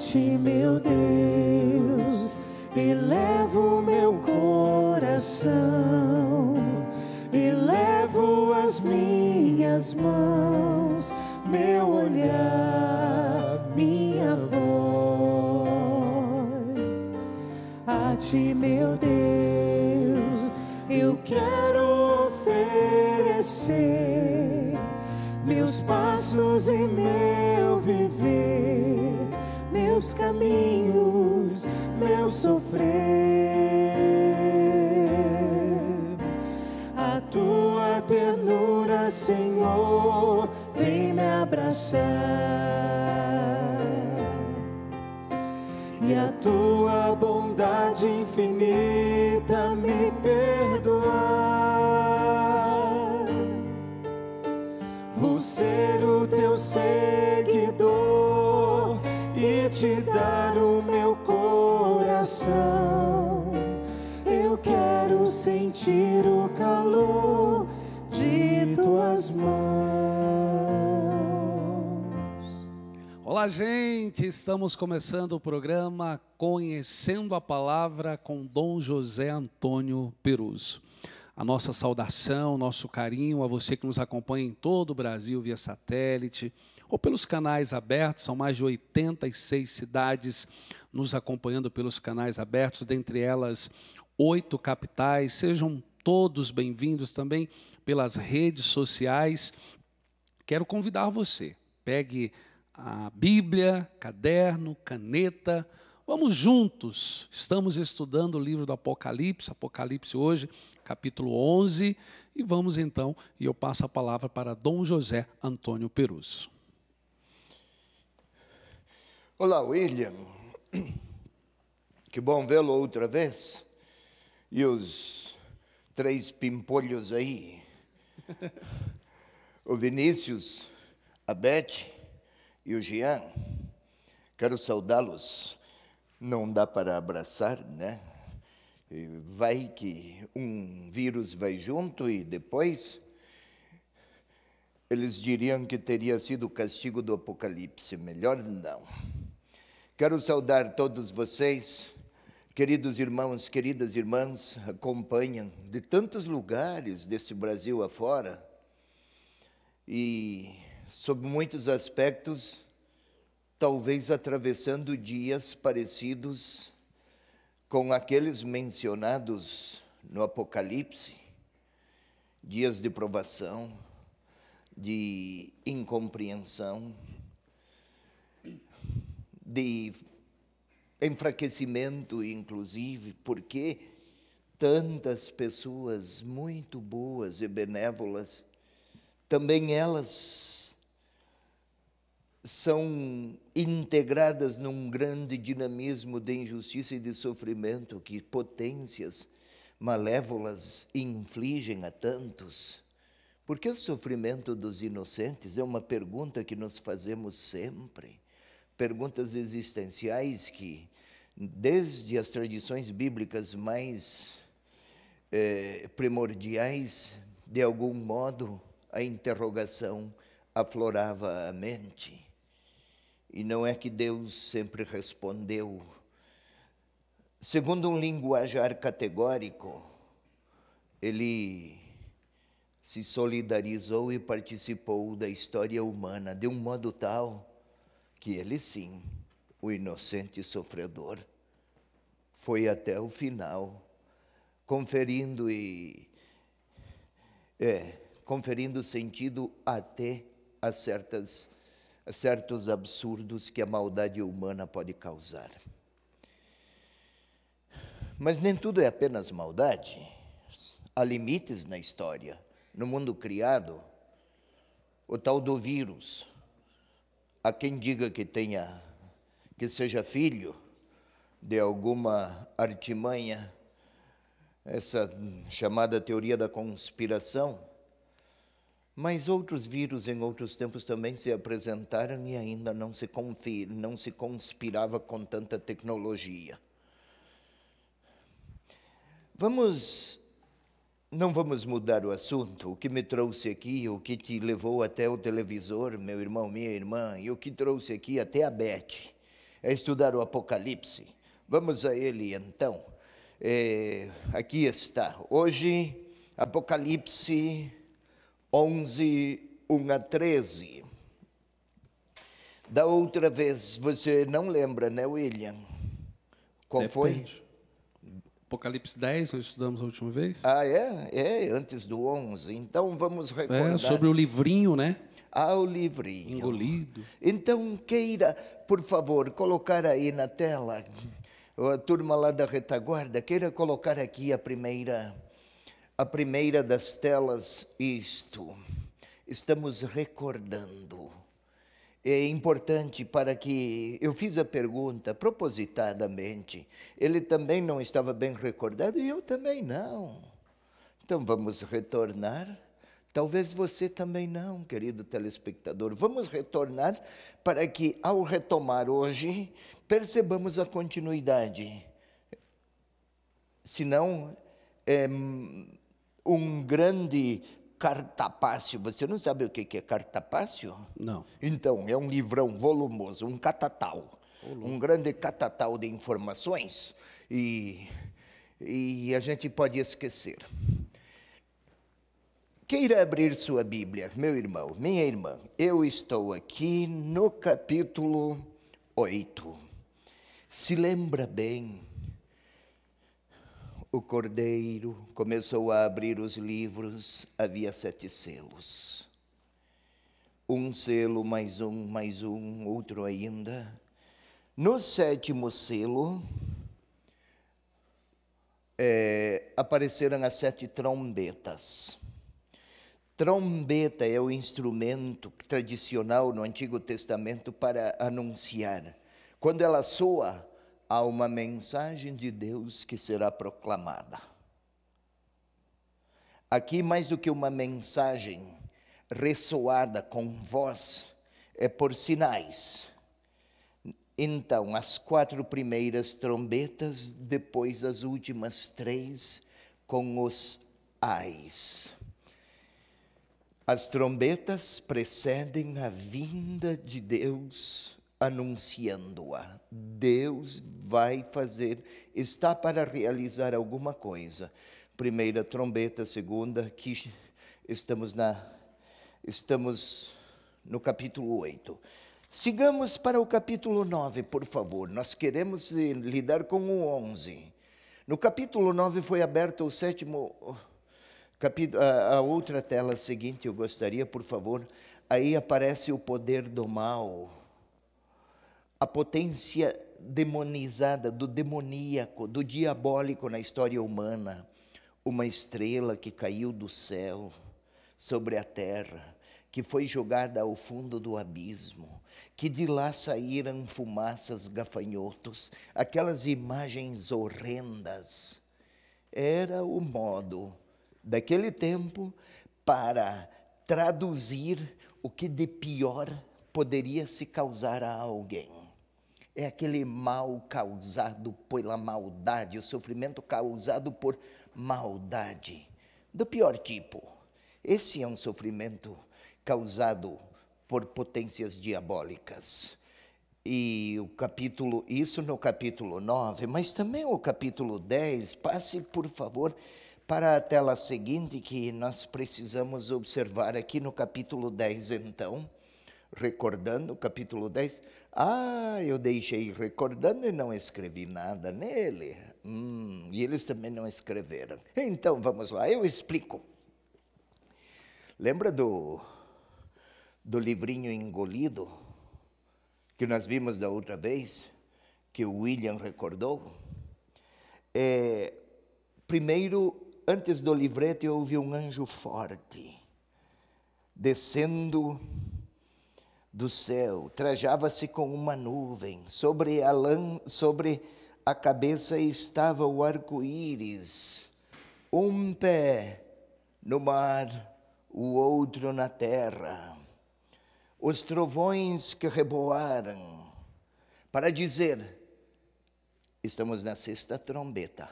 ti, meu Deus, elevo levo meu coração, elevo as minhas mãos, meu olhar, minha voz. A ti, meu Deus, eu quero oferecer meus passos e meu viver meus caminhos, meu sofrer. A tua ternura, Senhor, vem me abraçar. E a tua bondade infinita me perdoar. Vou ser o teu ser mudar o meu coração. Eu quero sentir o calor de tuas mãos. Olá, gente! Estamos começando o programa Conhecendo a Palavra com Dom José Antônio Peruso a nossa saudação, nosso carinho a você que nos acompanha em todo o Brasil via satélite, ou pelos canais abertos, são mais de 86 cidades nos acompanhando pelos canais abertos, dentre elas oito capitais. Sejam todos bem-vindos também pelas redes sociais. Quero convidar você, pegue a Bíblia, caderno, caneta, Vamos juntos, estamos estudando o livro do Apocalipse, Apocalipse hoje, capítulo 11, e vamos então, e eu passo a palavra para Dom José Antônio Peruso. Olá, William. Que bom vê-lo outra vez. E os três pimpolhos aí. o Vinícius, a Beth e o Jean. Quero saudá-los. Não dá para abraçar, né? Vai que um vírus vai junto e depois eles diriam que teria sido o castigo do Apocalipse. Melhor não. Quero saudar todos vocês, queridos irmãos, queridas irmãs, acompanham de tantos lugares deste Brasil afora e, sob muitos aspectos, talvez atravessando dias parecidos com aqueles mencionados no Apocalipse dias de provação, de incompreensão de enfraquecimento, inclusive, porque tantas pessoas muito boas e benévolas, também elas são integradas num grande dinamismo de injustiça e de sofrimento que potências malévolas infligem a tantos. Por que o sofrimento dos inocentes é uma pergunta que nos fazemos sempre? perguntas existenciais que, desde as tradições bíblicas mais eh, primordiais, de algum modo, a interrogação aflorava a mente. E não é que Deus sempre respondeu. Segundo um linguajar categórico, ele se solidarizou e participou da história humana de um modo tal que ele sim, o inocente sofredor, foi até o final, conferindo e é, conferindo sentido até a, certas, a certos absurdos que a maldade humana pode causar. Mas nem tudo é apenas maldade. Há limites na história. No mundo criado, o tal do vírus, a quem diga que tenha, que seja filho de alguma artimanha, essa chamada teoria da conspiração, mas outros vírus em outros tempos também se apresentaram e ainda não se, não se conspirava com tanta tecnologia. Vamos não vamos mudar o assunto. O que me trouxe aqui, o que te levou até o televisor, meu irmão, minha irmã, e o que trouxe aqui até a Beth, é estudar o Apocalipse. Vamos a ele então. É, aqui está. Hoje, Apocalipse 11, 1 a 13. Da outra vez, você não lembra, né, William? Qual Depende. foi? Apocalipse 10, nós estudamos a última vez. Ah, é? É, antes do 11. Então vamos é, recordar. É, sobre o livrinho, né? Ah, o livrinho. Engolido. Então, queira, por favor, colocar aí na tela, a turma lá da retaguarda, queira colocar aqui a primeira, a primeira das telas, isto. Estamos recordando é importante para que eu fiz a pergunta propositadamente. Ele também não estava bem recordado e eu também não. Então vamos retornar. Talvez você também não, querido telespectador. Vamos retornar para que, ao retomar hoje, percebamos a continuidade. Senão, é um grande Cartapácio. Você não sabe o que é cartapácio? Não. Então, é um livrão volumoso, um catatal. um grande catatal de informações. E, e a gente pode esquecer. Queira abrir sua Bíblia, meu irmão, minha irmã. Eu estou aqui no capítulo 8. Se lembra bem o cordeiro começou a abrir os livros, havia sete selos. Um selo, mais um, mais um, outro ainda. No sétimo selo, é, apareceram as sete trombetas. Trombeta é o instrumento tradicional no Antigo Testamento para anunciar. Quando ela soa, há uma mensagem de Deus que será proclamada. Aqui, mais do que uma mensagem ressoada com voz, é por sinais. Então, as quatro primeiras trombetas, depois as últimas três, com os ais. As trombetas precedem a vinda de Deus anunciando-a. Deus vai fazer, está para realizar alguma coisa. Primeira trombeta, segunda, que estamos na estamos no capítulo 8. Sigamos para o capítulo 9, por favor. Nós queremos eh, lidar com o 11. No capítulo 9 foi aberto o sétimo capítulo a, a outra tela seguinte, eu gostaria, por favor, aí aparece o poder do mal a potência demonizada do demoníaco, do diabólico na história humana, uma estrela que caiu do céu sobre a terra, que foi jogada ao fundo do abismo, que de lá saíram fumaças, gafanhotos, aquelas imagens horrendas. Era o modo daquele tempo para traduzir o que de pior poderia se causar a alguém é aquele mal causado pela maldade, o sofrimento causado por maldade, do pior tipo. Esse é um sofrimento causado por potências diabólicas. E o capítulo, isso no capítulo 9, mas também o capítulo 10, passe por favor para a tela seguinte que nós precisamos observar aqui no capítulo 10 então recordando, capítulo 10. Ah, eu deixei recordando e não escrevi nada nele. Hum, e eles também não escreveram. Então, vamos lá, eu explico. Lembra do, do livrinho engolido que nós vimos da outra vez, que o William recordou? É, primeiro, antes do livreto, houve um anjo forte descendo do céu, trajava-se com uma nuvem, sobre a, lã, sobre a cabeça estava o arco-íris, um pé no mar, o outro na terra. Os trovões que reboaram, para dizer: estamos na sexta trombeta,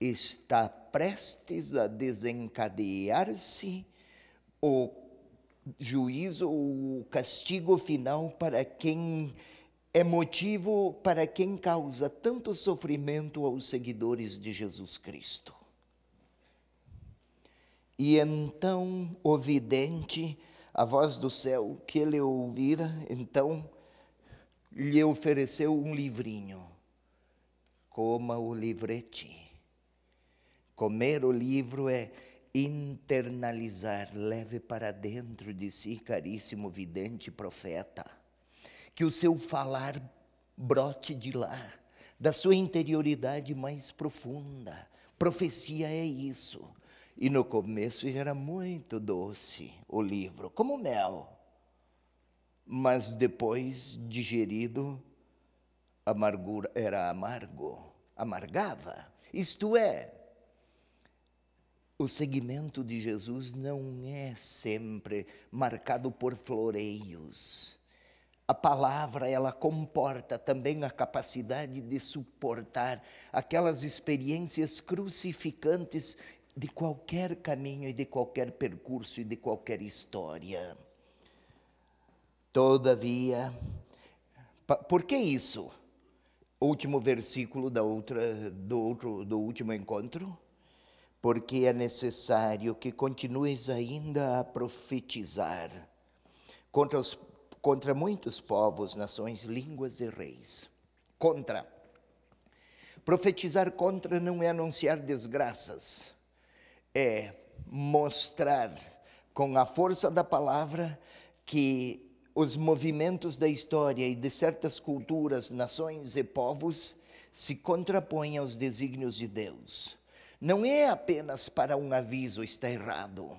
está prestes a desencadear-se o juízo, o castigo final para quem é motivo para quem causa tanto sofrimento aos seguidores de Jesus Cristo. E então o vidente, a voz do céu que ele ouvira, então lhe ofereceu um livrinho. Coma o livrete. Comer o livro é internalizar, leve para dentro de si, caríssimo vidente profeta, que o seu falar brote de lá, da sua interioridade mais profunda. Profecia é isso. E no começo era muito doce o livro, como mel, mas depois digerido, amargura era amargo, amargava. Isto é, o seguimento de Jesus não é sempre marcado por floreios. A palavra, ela comporta também a capacidade de suportar aquelas experiências crucificantes de qualquer caminho e de qualquer percurso e de qualquer história. Todavia, por que isso? Último versículo da outra, do, outro, do último encontro porque é necessário que continues ainda a profetizar contra, os, contra muitos povos, nações, línguas e reis. Contra. Profetizar contra não é anunciar desgraças, é mostrar com a força da palavra que os movimentos da história e de certas culturas, nações e povos se contrapõem aos desígnios de Deus não é apenas para um aviso, está errado.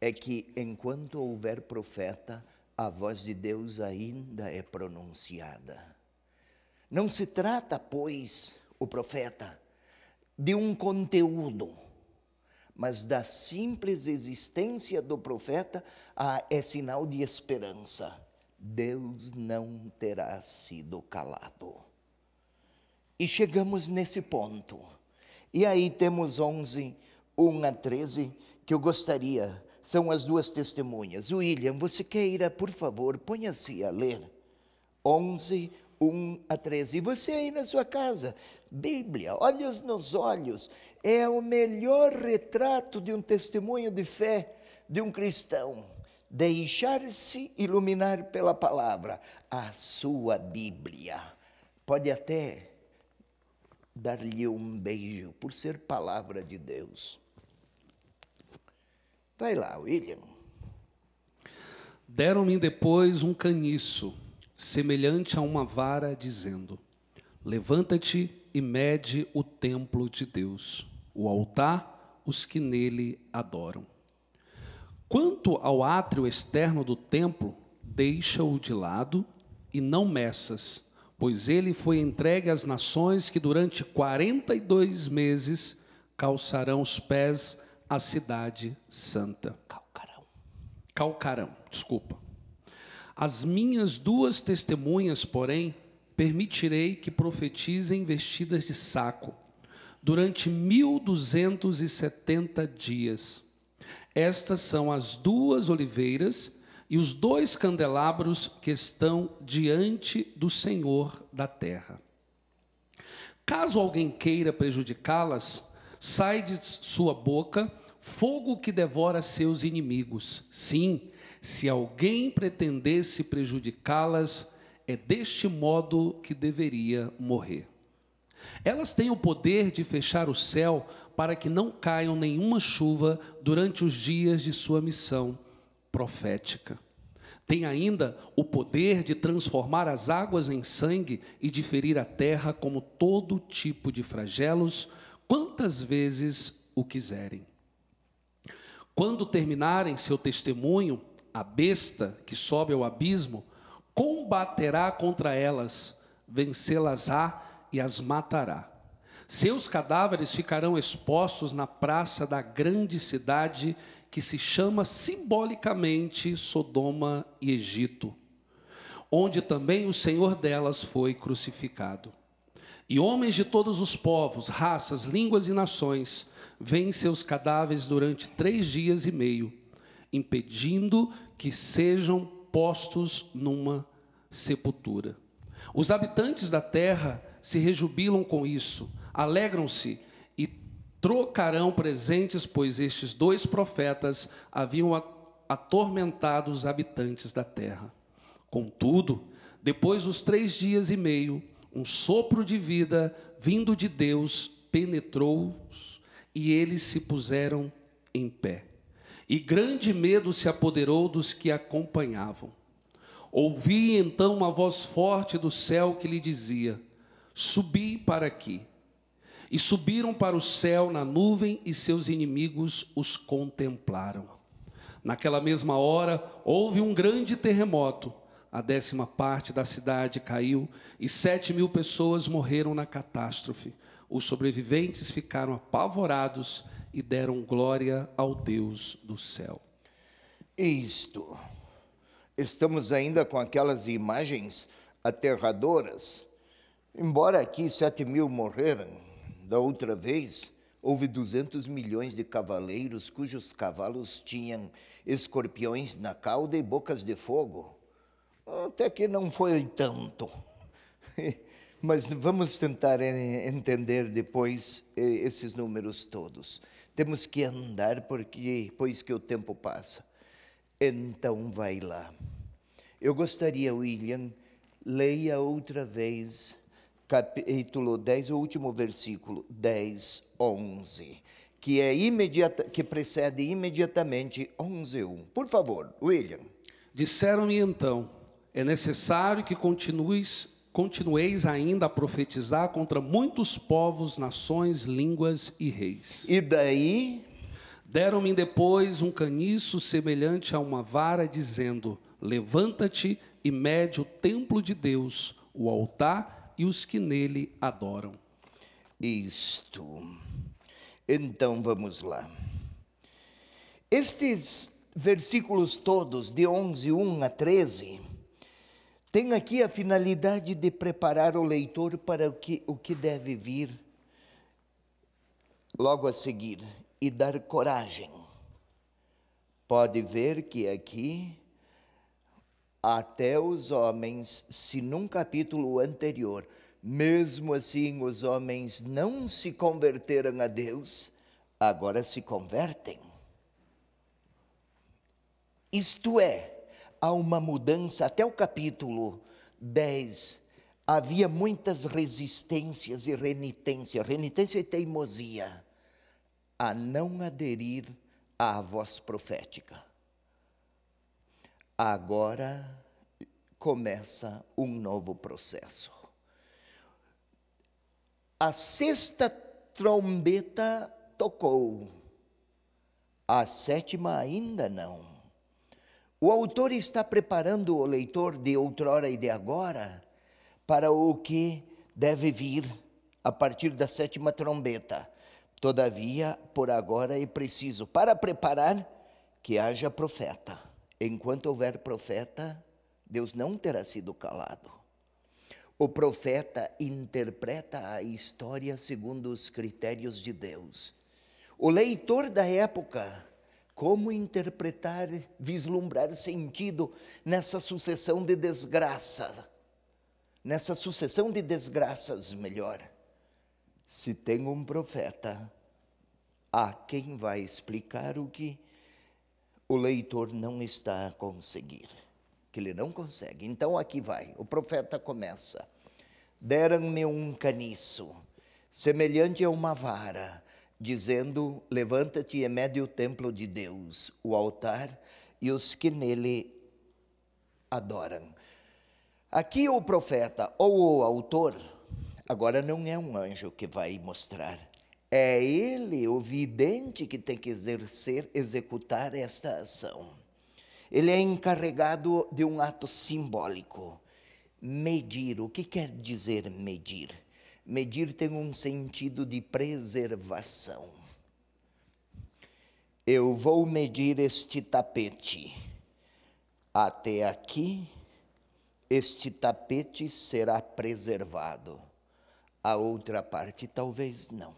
É que enquanto houver profeta, a voz de Deus ainda é pronunciada. Não se trata, pois, o profeta, de um conteúdo, mas da simples existência do profeta ah, é sinal de esperança. Deus não terá sido calado. E chegamos nesse ponto e aí temos 11, 1 a 13, que eu gostaria, são as duas testemunhas. William, você queira, por favor, ponha-se a ler. 11, 1 a 13. E você aí na sua casa, Bíblia, olhos nos olhos, é o melhor retrato de um testemunho de fé de um cristão. Deixar-se iluminar pela palavra, a sua Bíblia. Pode até dar-lhe um beijo por ser palavra de Deus. Vai lá, William. Deram-me depois um caniço, semelhante a uma vara, dizendo: Levanta-te e mede o templo de Deus, o altar, os que nele adoram. Quanto ao átrio externo do templo, deixa-o de lado e não meças pois ele foi entregue às nações que durante 42 meses calçarão os pés à cidade santa. Calcarão. Calcarão, desculpa. As minhas duas testemunhas, porém, permitirei que profetizem vestidas de saco durante 1270 dias. Estas são as duas oliveiras e os dois candelabros que estão diante do Senhor da terra. Caso alguém queira prejudicá-las, sai de sua boca fogo que devora seus inimigos. Sim, se alguém pretendesse prejudicá-las, é deste modo que deveria morrer. Elas têm o poder de fechar o céu para que não caiam nenhuma chuva durante os dias de sua missão profética. Tem ainda o poder de transformar as águas em sangue e de ferir a terra como todo tipo de flagelos, quantas vezes o quiserem. Quando terminarem seu testemunho, a besta que sobe ao abismo combaterá contra elas, vencê-las-á e as matará. Seus cadáveres ficarão expostos na praça da grande cidade que se chama simbolicamente Sodoma e Egito, onde também o Senhor delas foi crucificado. E homens de todos os povos, raças, línguas e nações veem seus cadáveres durante três dias e meio, impedindo que sejam postos numa sepultura. Os habitantes da terra se rejubilam com isso, Alegram-se e trocarão presentes, pois estes dois profetas haviam atormentado os habitantes da terra. Contudo, depois dos três dias e meio, um sopro de vida vindo de Deus penetrou-os e eles se puseram em pé. E grande medo se apoderou dos que acompanhavam. Ouvi então uma voz forte do céu que lhe dizia: Subi para aqui. E subiram para o céu na nuvem, e seus inimigos os contemplaram. Naquela mesma hora, houve um grande terremoto. A décima parte da cidade caiu, e sete mil pessoas morreram na catástrofe. Os sobreviventes ficaram apavorados e deram glória ao Deus do céu. Isto. Estamos ainda com aquelas imagens aterradoras. Embora aqui sete mil morreram, da outra vez, houve 200 milhões de cavaleiros cujos cavalos tinham escorpiões na cauda e bocas de fogo. Até que não foi tanto. Mas vamos tentar entender depois eh, esses números todos. Temos que andar porque pois que o tempo passa. Então vai lá. Eu gostaria, William, leia outra vez capítulo 10, o último versículo, 10, 11, que, é imediata, que precede imediatamente 11, 1. Por favor, William. Disseram-me então, é necessário que continues, continueis ainda a profetizar contra muitos povos, nações, línguas e reis. E daí? Deram-me depois um caniço semelhante a uma vara, dizendo, levanta-te e mede o templo de Deus, o altar e os que nele adoram. Isto. Então vamos lá. Estes versículos todos, de 11, 1 a 13, têm aqui a finalidade de preparar o leitor para o que, o que deve vir logo a seguir e dar coragem. Pode ver que aqui até os homens, se num capítulo anterior, mesmo assim os homens não se converteram a Deus, agora se convertem. Isto é, há uma mudança até o capítulo 10. Havia muitas resistências e renitência, renitência e teimosia a não aderir à voz profética. Agora começa um novo processo. A sexta trombeta tocou, a sétima ainda não. O autor está preparando o leitor de outrora e de agora para o que deve vir a partir da sétima trombeta. Todavia, por agora é preciso, para preparar, que haja profeta. Enquanto houver profeta, Deus não terá sido calado. O profeta interpreta a história segundo os critérios de Deus. O leitor da época, como interpretar, vislumbrar sentido nessa sucessão de desgraça? Nessa sucessão de desgraças, melhor. Se tem um profeta, há quem vai explicar o que o leitor não está a conseguir que ele não consegue. Então aqui vai, o profeta começa: Deram-me um caniço, semelhante a uma vara, dizendo: Levanta-te e é mede o templo de Deus, o altar e os que nele adoram. Aqui o profeta ou o autor, agora não é um anjo que vai mostrar, é ele, o vidente, que tem que exercer, executar esta ação ele é encarregado de um ato simbólico. Medir, o que quer dizer medir? Medir tem um sentido de preservação. Eu vou medir este tapete. Até aqui, este tapete será preservado. A outra parte talvez não.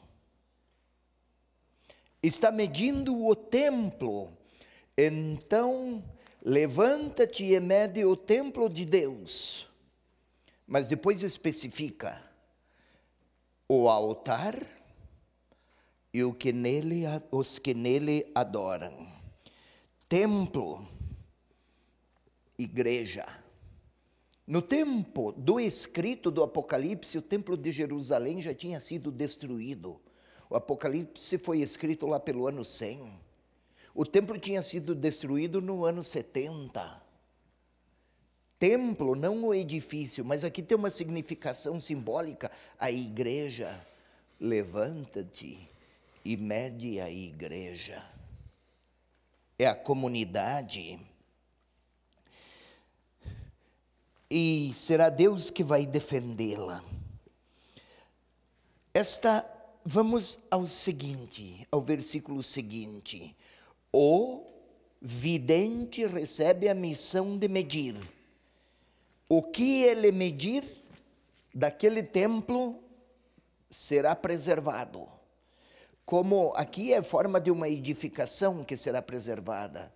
Está medindo o templo. Então, Levanta-te e mede o templo de Deus. Mas depois especifica o altar e o que nele, os que nele adoram. Templo, igreja. No tempo do escrito do Apocalipse, o templo de Jerusalém já tinha sido destruído. O Apocalipse foi escrito lá pelo ano 100. O templo tinha sido destruído no ano 70. Templo, não o edifício, mas aqui tem uma significação simbólica. A igreja, levanta-te e mede a igreja. É a comunidade. E será Deus que vai defendê-la. Esta, vamos ao seguinte, ao versículo seguinte. O vidente recebe a missão de medir. O que ele medir daquele templo será preservado. Como aqui é forma de uma edificação que será preservada.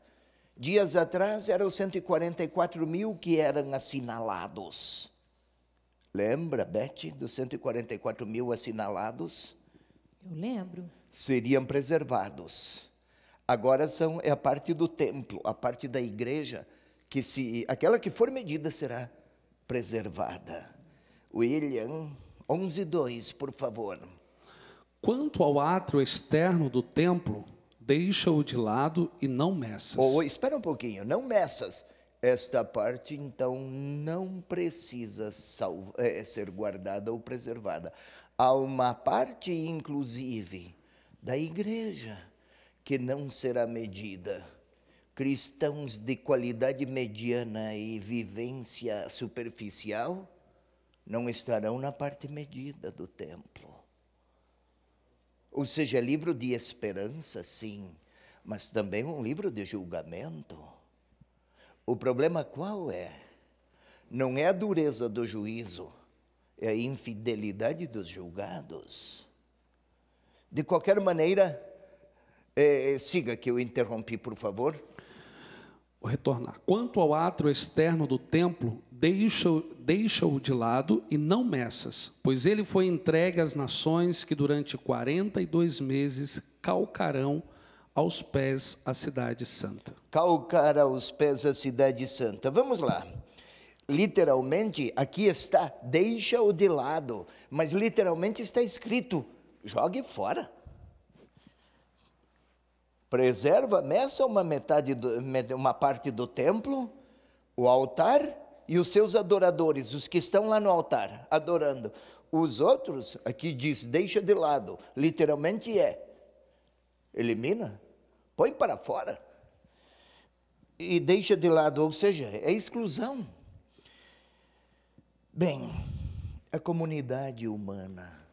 Dias atrás eram 144 mil que eram assinalados. Lembra, Beth, dos 144 mil assinalados? Eu lembro. Seriam preservados. Agora são, é a parte do templo, a parte da igreja, que se aquela que for medida será preservada. William 11:2, por favor. Quanto ao átrio externo do templo, deixa-o de lado e não meças. Oh, espera um pouquinho, não meças. Esta parte, então, não precisa salvo, é, ser guardada ou preservada. Há uma parte, inclusive, da igreja que não será medida. Cristãos de qualidade mediana e vivência superficial não estarão na parte medida do templo. Ou seja, livro de esperança, sim, mas também um livro de julgamento. O problema qual é? Não é a dureza do juízo, é a infidelidade dos julgados. De qualquer maneira, é, é, siga que eu interrompi, por favor. Vou retornar. Quanto ao átrio externo do templo, deixa-o deixa de lado e não meças, pois ele foi entregue às nações que durante 42 meses calcarão aos pés a cidade santa. Calcar aos pés a cidade santa. Vamos lá. Literalmente, aqui está, deixa-o de lado, mas literalmente está escrito: jogue fora preserva meça uma metade, do, uma parte do templo, o altar e os seus adoradores, os que estão lá no altar adorando. Os outros, aqui diz, deixa de lado, literalmente é, elimina, põe para fora e deixa de lado, ou seja, é exclusão. Bem, a comunidade humana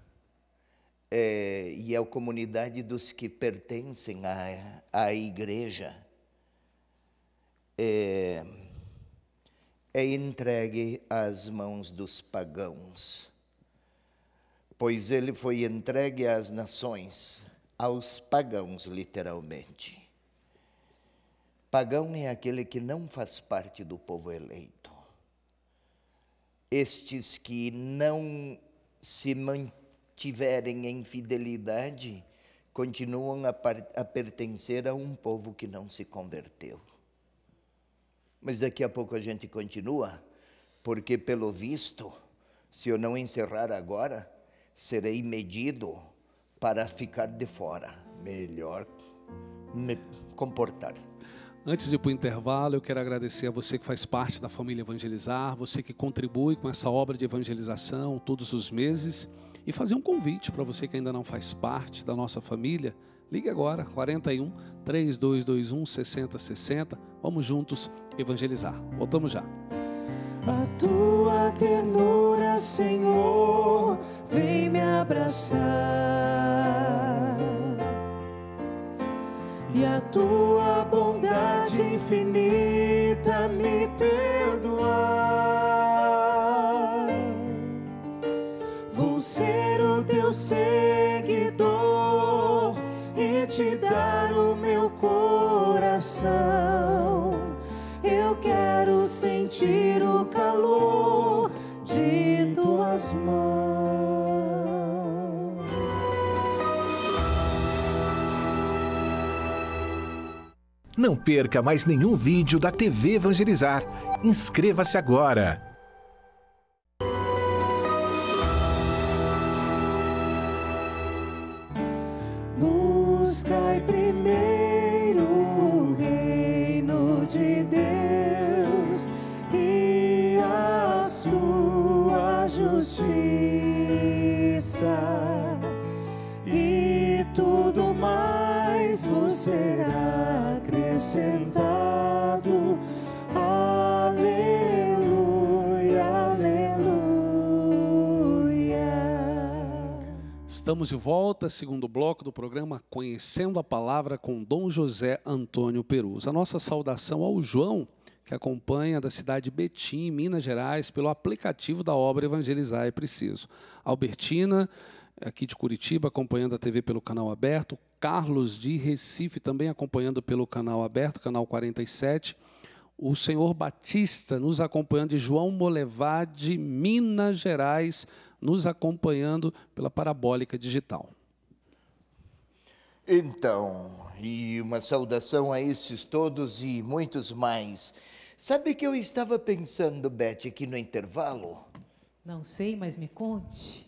eh, é, e a comunidade dos que pertencem à, à igreja é, é entregue às mãos dos pagãos, pois ele foi entregue às nações, aos pagãos, literalmente. Pagão é aquele que não faz parte do povo eleito. Estes que não se mantêm tiverem infidelidade continuam a, a pertencer a um povo que não se converteu. Mas daqui a pouco a gente continua, porque pelo visto, se eu não encerrar agora, serei medido para ficar de fora. Melhor me comportar. Antes de ir para o intervalo, eu quero agradecer a você que faz parte da família Evangelizar, você que contribui com essa obra de evangelização todos os meses e fazer um convite para você que ainda não faz parte da nossa família. Ligue agora 41 3221 6060. Vamos juntos evangelizar. Voltamos já. A tua ternura, Senhor, vem me abraçar. E a tua bondade infinita me perdoa. seguidor e te dar o meu coração. Eu quero sentir o calor de tuas mãos. Não perca mais nenhum vídeo da TV Evangelizar. Inscreva-se agora Estamos de volta, segundo bloco do programa Conhecendo a Palavra com Dom José Antônio Perus. A nossa saudação ao João, que acompanha da cidade de Betim, Minas Gerais, pelo aplicativo da obra Evangelizar é Preciso. Albertina, aqui de Curitiba, acompanhando a TV pelo canal aberto. Carlos de Recife, também acompanhando pelo canal aberto, canal 47 o senhor Batista nos acompanhando de João Molevade, Minas Gerais, nos acompanhando pela parabólica digital. Então, e uma saudação a estes todos e muitos mais. Sabe que eu estava pensando, Beth, aqui no intervalo? Não sei, mas me conte.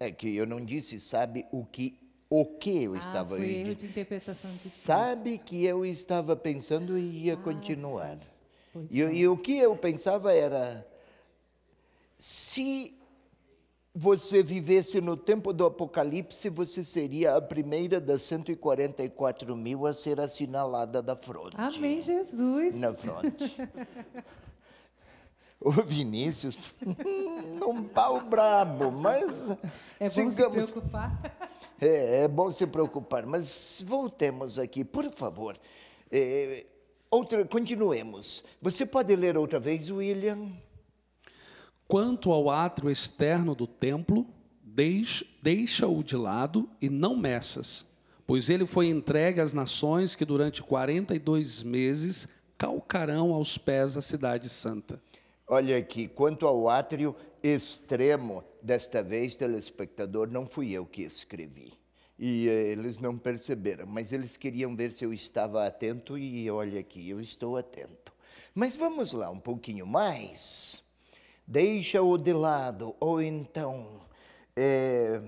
É que eu não disse, sabe o que o que eu ah, estava foi erro de interpretação de Sabe texto. que eu estava pensando e ia ah, continuar. E, é. e o que eu pensava era se você vivesse no tempo do Apocalipse, você seria a primeira das 144 mil a ser assinalada da fronte. Amém, Jesus. Na fronte. o Vinícius, um pau brabo, mas... É bom sigamos, se preocupar. É, é bom se preocupar, mas voltemos aqui, por favor. É, outra, continuemos. Você pode ler outra vez, William? Quanto ao átrio externo do templo, deixa-o de lado e não meças, pois ele foi entregue às nações que durante 42 meses calcarão aos pés a cidade santa. Olha aqui, quanto ao átrio extremo, desta vez, telespectador, não fui eu que escrevi. E eh, eles não perceberam, mas eles queriam ver se eu estava atento, e olha aqui, eu estou atento. Mas vamos lá um pouquinho mais deixa-o de lado, ou então é,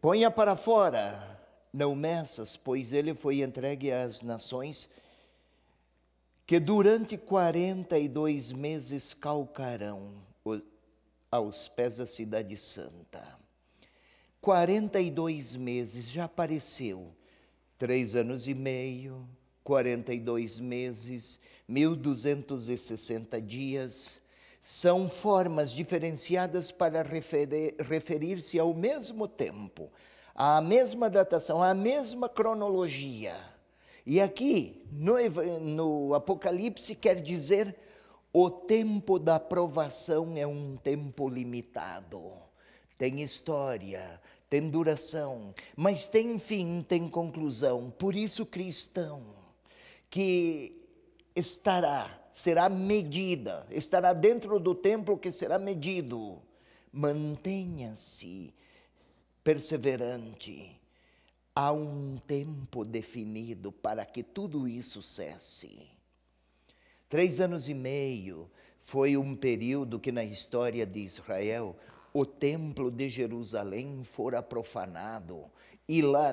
ponha para fora, não meças, pois ele foi entregue às nações que durante 42 meses calcarão aos pés da Cidade Santa. 42 meses já apareceu, três anos e meio, 42 meses, 1260 dias, são formas diferenciadas para referir-se ao mesmo tempo, à mesma datação, à mesma cronologia. E aqui, no, no Apocalipse, quer dizer o tempo da provação é um tempo limitado. Tem história, tem duração, mas tem fim, tem conclusão. Por isso, cristão que estará será medida, estará dentro do templo que será medido. Mantenha-se perseverante. Há um tempo definido para que tudo isso cesse. Três anos e meio foi um período que na história de Israel o templo de Jerusalém fora profanado. E lá,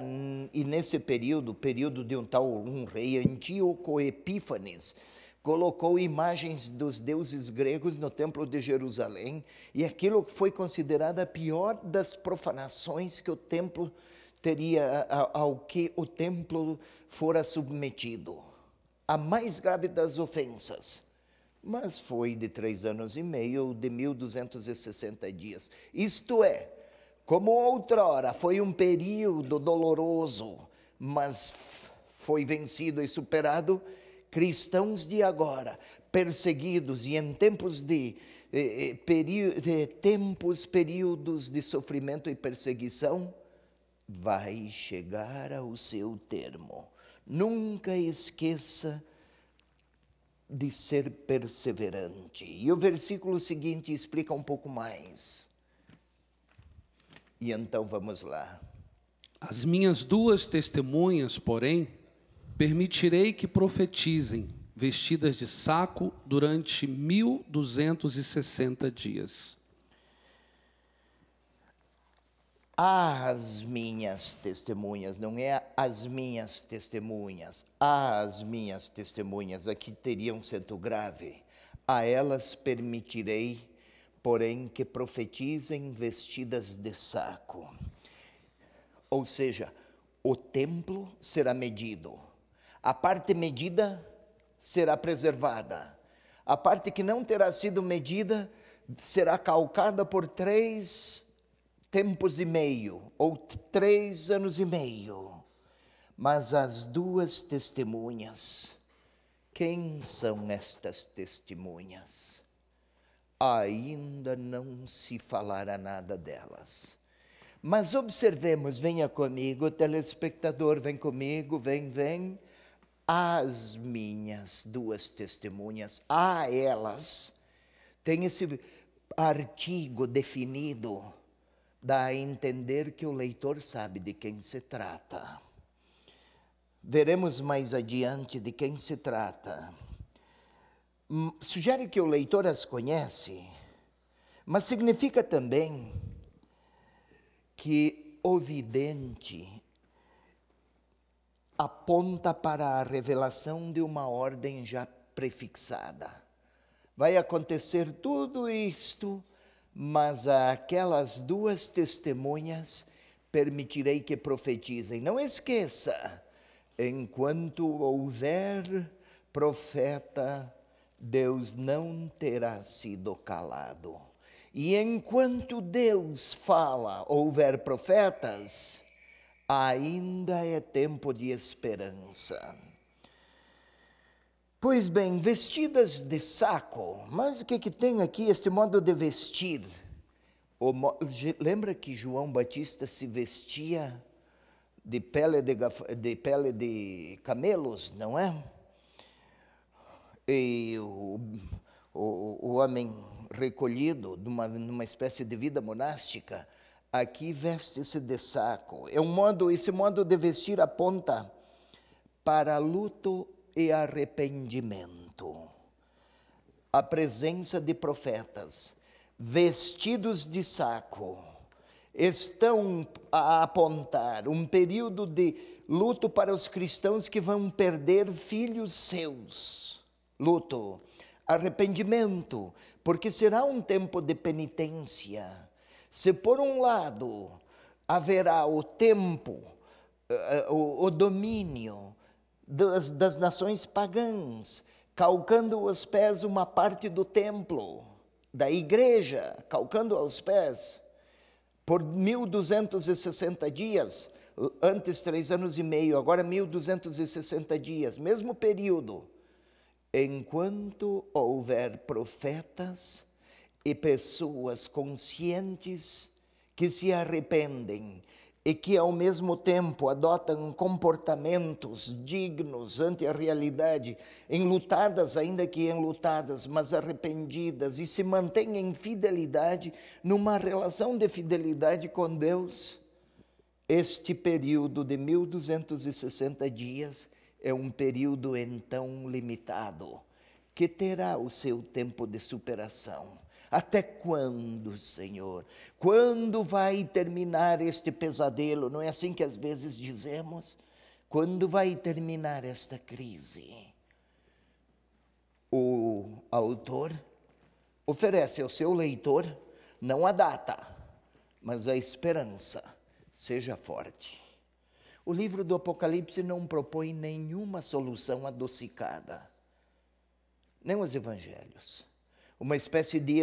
e nesse período, período de um tal um rei Antíoco Epífanes, colocou imagens dos deuses gregos no Templo de Jerusalém, e aquilo foi considerado a pior das profanações que o templo teria ao que o templo fora submetido. A mais grave das ofensas. Mas foi de três anos e meio, de 1260 dias. Isto é, como outrora foi um período doloroso, mas foi vencido e superado, cristãos de agora, perseguidos e em tempos de eh, eh, eh, tempos, períodos de sofrimento e perseguição, vai chegar ao seu termo. Nunca esqueça de ser perseverante. E o versículo seguinte explica um pouco mais. E então vamos lá. As minhas duas testemunhas, porém, Permitirei que profetizem, vestidas de saco, durante 1260 dias. As minhas testemunhas, não é as minhas testemunhas, as minhas testemunhas, aqui teria um centro grave. A elas permitirei, porém, que profetizem vestidas de saco. Ou seja, o templo será medido a parte medida será preservada. A parte que não terá sido medida será calcada por três tempos e meio, ou três anos e meio. Mas as duas testemunhas, quem são estas testemunhas? Ainda não se falará nada delas. Mas observemos, venha comigo, telespectador, vem comigo, vem, vem as minhas duas testemunhas, a elas, tem esse artigo definido, dá a entender que o leitor sabe de quem se trata. Veremos mais adiante de quem se trata. Hum, sugere que o leitor as conhece, mas significa também que o vidente aponta para a revelação de uma ordem já prefixada. Vai acontecer tudo isto, mas aquelas duas testemunhas permitirei que profetizem. Não esqueça, enquanto houver profeta, Deus não terá sido calado. E enquanto Deus fala, houver profetas, ainda é tempo de esperança. Pois bem, vestidas de saco, mas o que, que tem aqui este modo de vestir? O, lembra que João Batista se vestia de pele de, de pele de camelos, não é? E o, o, o homem recolhido numa, numa espécie de vida monástica, aqui veste-se de saco. É um modo, esse modo de vestir aponta para luto e arrependimento. A presença de profetas vestidos de saco estão a apontar um período de luto para os cristãos que vão perder filhos seus. Luto, arrependimento, porque será um tempo de penitência se por um lado haverá o tempo, eh, eh, o, o domínio das, das nações pagãs, calcando aos pés uma parte do templo, da igreja, calcando aos pés, por 1260 dias, antes três anos e meio, agora 1260 dias, mesmo período, enquanto houver profetas, e pessoas conscientes que se arrependem e que ao mesmo tempo adotam comportamentos dignos ante a realidade, enlutadas ainda que enlutadas, mas arrependidas e se mantêm em fidelidade numa relação de fidelidade com Deus. Este período de 1260 dias é um período então limitado, que terá o seu tempo de superação até quando, Senhor? Quando vai terminar este pesadelo? Não é assim que às vezes dizemos? Quando vai terminar esta crise? O autor oferece ao seu leitor não a data, mas a esperança. Seja forte. O livro do Apocalipse não propõe nenhuma solução adocicada, nem os evangelhos uma espécie de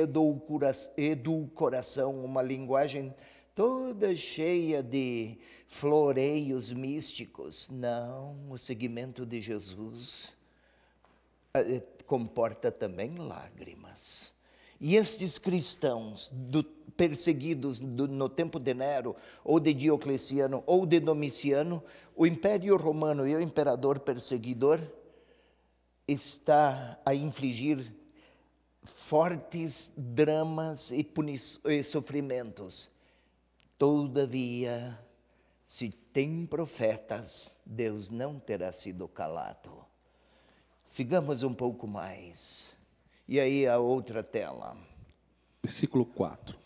edulcoração, uma linguagem toda cheia de floreios místicos. Não, o seguimento de Jesus eh, comporta também lágrimas. E estes cristãos do, perseguidos do, no tempo de Nero, ou de Diocleciano, ou de Domiciano, o Império Romano e o imperador perseguidor está a infligir fortes dramas e, e sofrimentos. Todavia, se tem profetas, Deus não terá sido calado. Sigamos um pouco mais. E aí a outra tela. Versículo 4.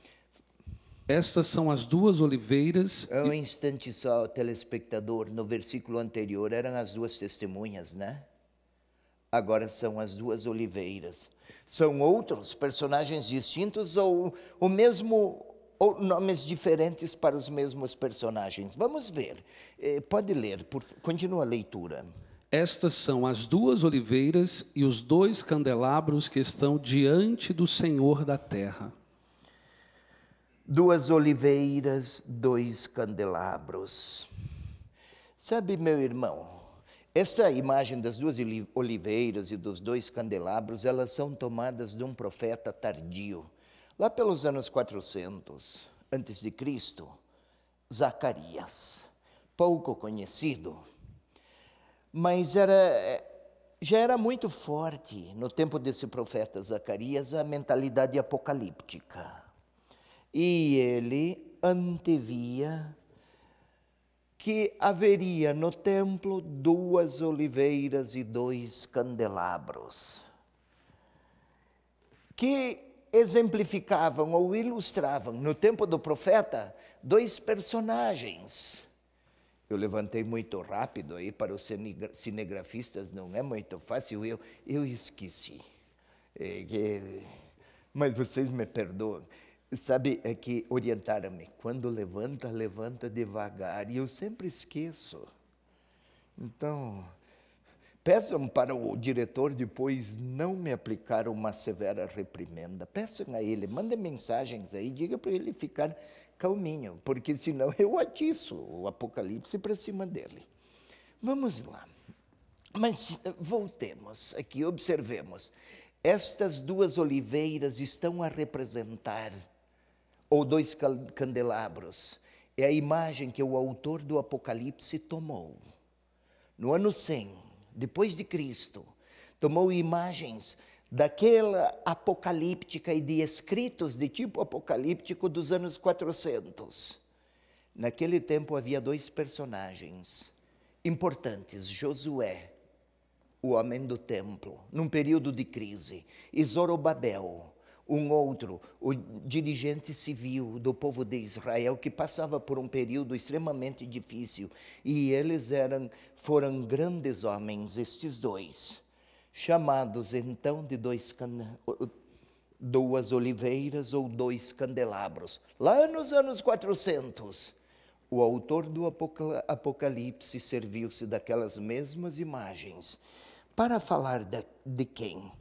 Estas são as duas oliveiras. É um instante só, telespectador. No versículo anterior eram as duas testemunhas, né? Agora são as duas oliveiras. São outros personagens distintos ou o mesmo ou nomes diferentes para os mesmos personagens. Vamos ver. Eh, pode ler, por... continua a leitura. Estas são as duas oliveiras e os dois candelabros que estão diante do Senhor da terra. Duas oliveiras, dois candelabros. Sabe, meu irmão, esta imagem das duas oliveiras e dos dois candelabros, elas são tomadas de um profeta tardio, lá pelos anos 400 antes de Cristo, Zacarias, pouco conhecido, mas era já era muito forte no tempo desse profeta Zacarias a mentalidade apocalíptica. E ele antevia que haveria no templo duas oliveiras e dois candelabros, que exemplificavam ou ilustravam, no tempo do profeta, dois personagens. Eu levantei muito rápido aí para os cinegrafistas, não é muito fácil, eu, eu esqueci. É mas vocês me perdoam. Sabe é que orientaram-me, quando levanta, levanta devagar, e eu sempre esqueço. Então, peçam para o diretor depois não me aplicar uma severa reprimenda. Peçam a ele, mandem mensagens aí, diga para ele ficar calminho, porque senão eu atiço o apocalipse para cima dele. Vamos lá. Mas voltemos aqui, observemos. Estas duas oliveiras estão a representar ou dois candelabros. É a imagem que o autor do Apocalipse tomou. No ano 100, depois de Cristo, tomou imagens daquela apocalíptica e de escritos de tipo apocalíptico dos anos 400. Naquele tempo havia dois personagens importantes: Josué, o homem do templo, num período de crise, e Zorobabel, um outro, o dirigente civil do povo de Israel, que passava por um período extremamente difícil, e eles eram, foram grandes homens, estes dois, chamados então de dois duas oliveiras ou dois candelabros. Lá nos anos 400, o autor do Apocalipse serviu-se daquelas mesmas imagens para falar de, de quem?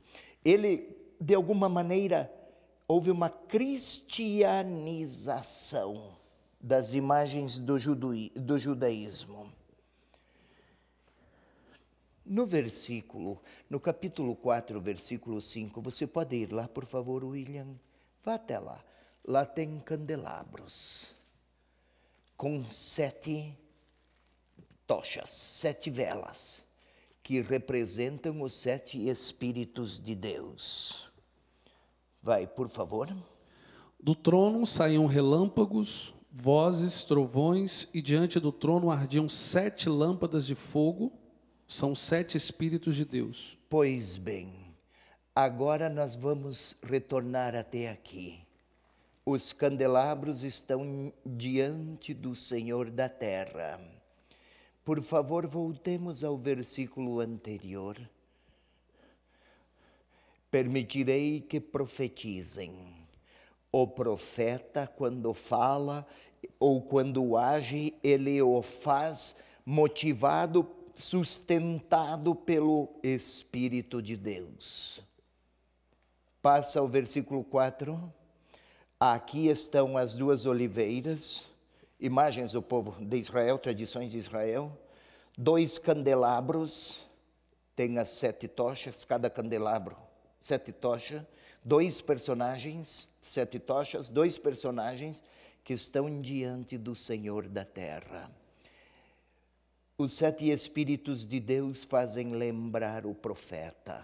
Ele de alguma maneira, houve uma cristianização das imagens do, do judaísmo. No versículo, no capítulo 4, versículo 5, você pode ir lá, por favor, William. Vá até lá. Lá tem candelabros com sete tochas, sete velas, que representam os sete Espíritos de Deus. Vai, por favor. Do trono saíam relâmpagos, vozes, trovões, e diante do trono ardiam sete lâmpadas de fogo, são sete Espíritos de Deus. Pois bem, agora nós vamos retornar até aqui. Os candelabros estão diante do Senhor da terra. Por favor, voltemos ao versículo anterior permitirei que profetizem. O profeta, quando fala ou quando age, ele o faz motivado, sustentado pelo Espírito de Deus. Passa ao versículo 4. Aqui estão as duas oliveiras, imagens do povo de Israel, tradições de Israel, dois candelabros, tem as sete tochas, cada candelabro sete tochas, dois personagens, sete tochas, dois personagens que estão diante do Senhor da terra. Os sete Espíritos de Deus fazem lembrar o profeta.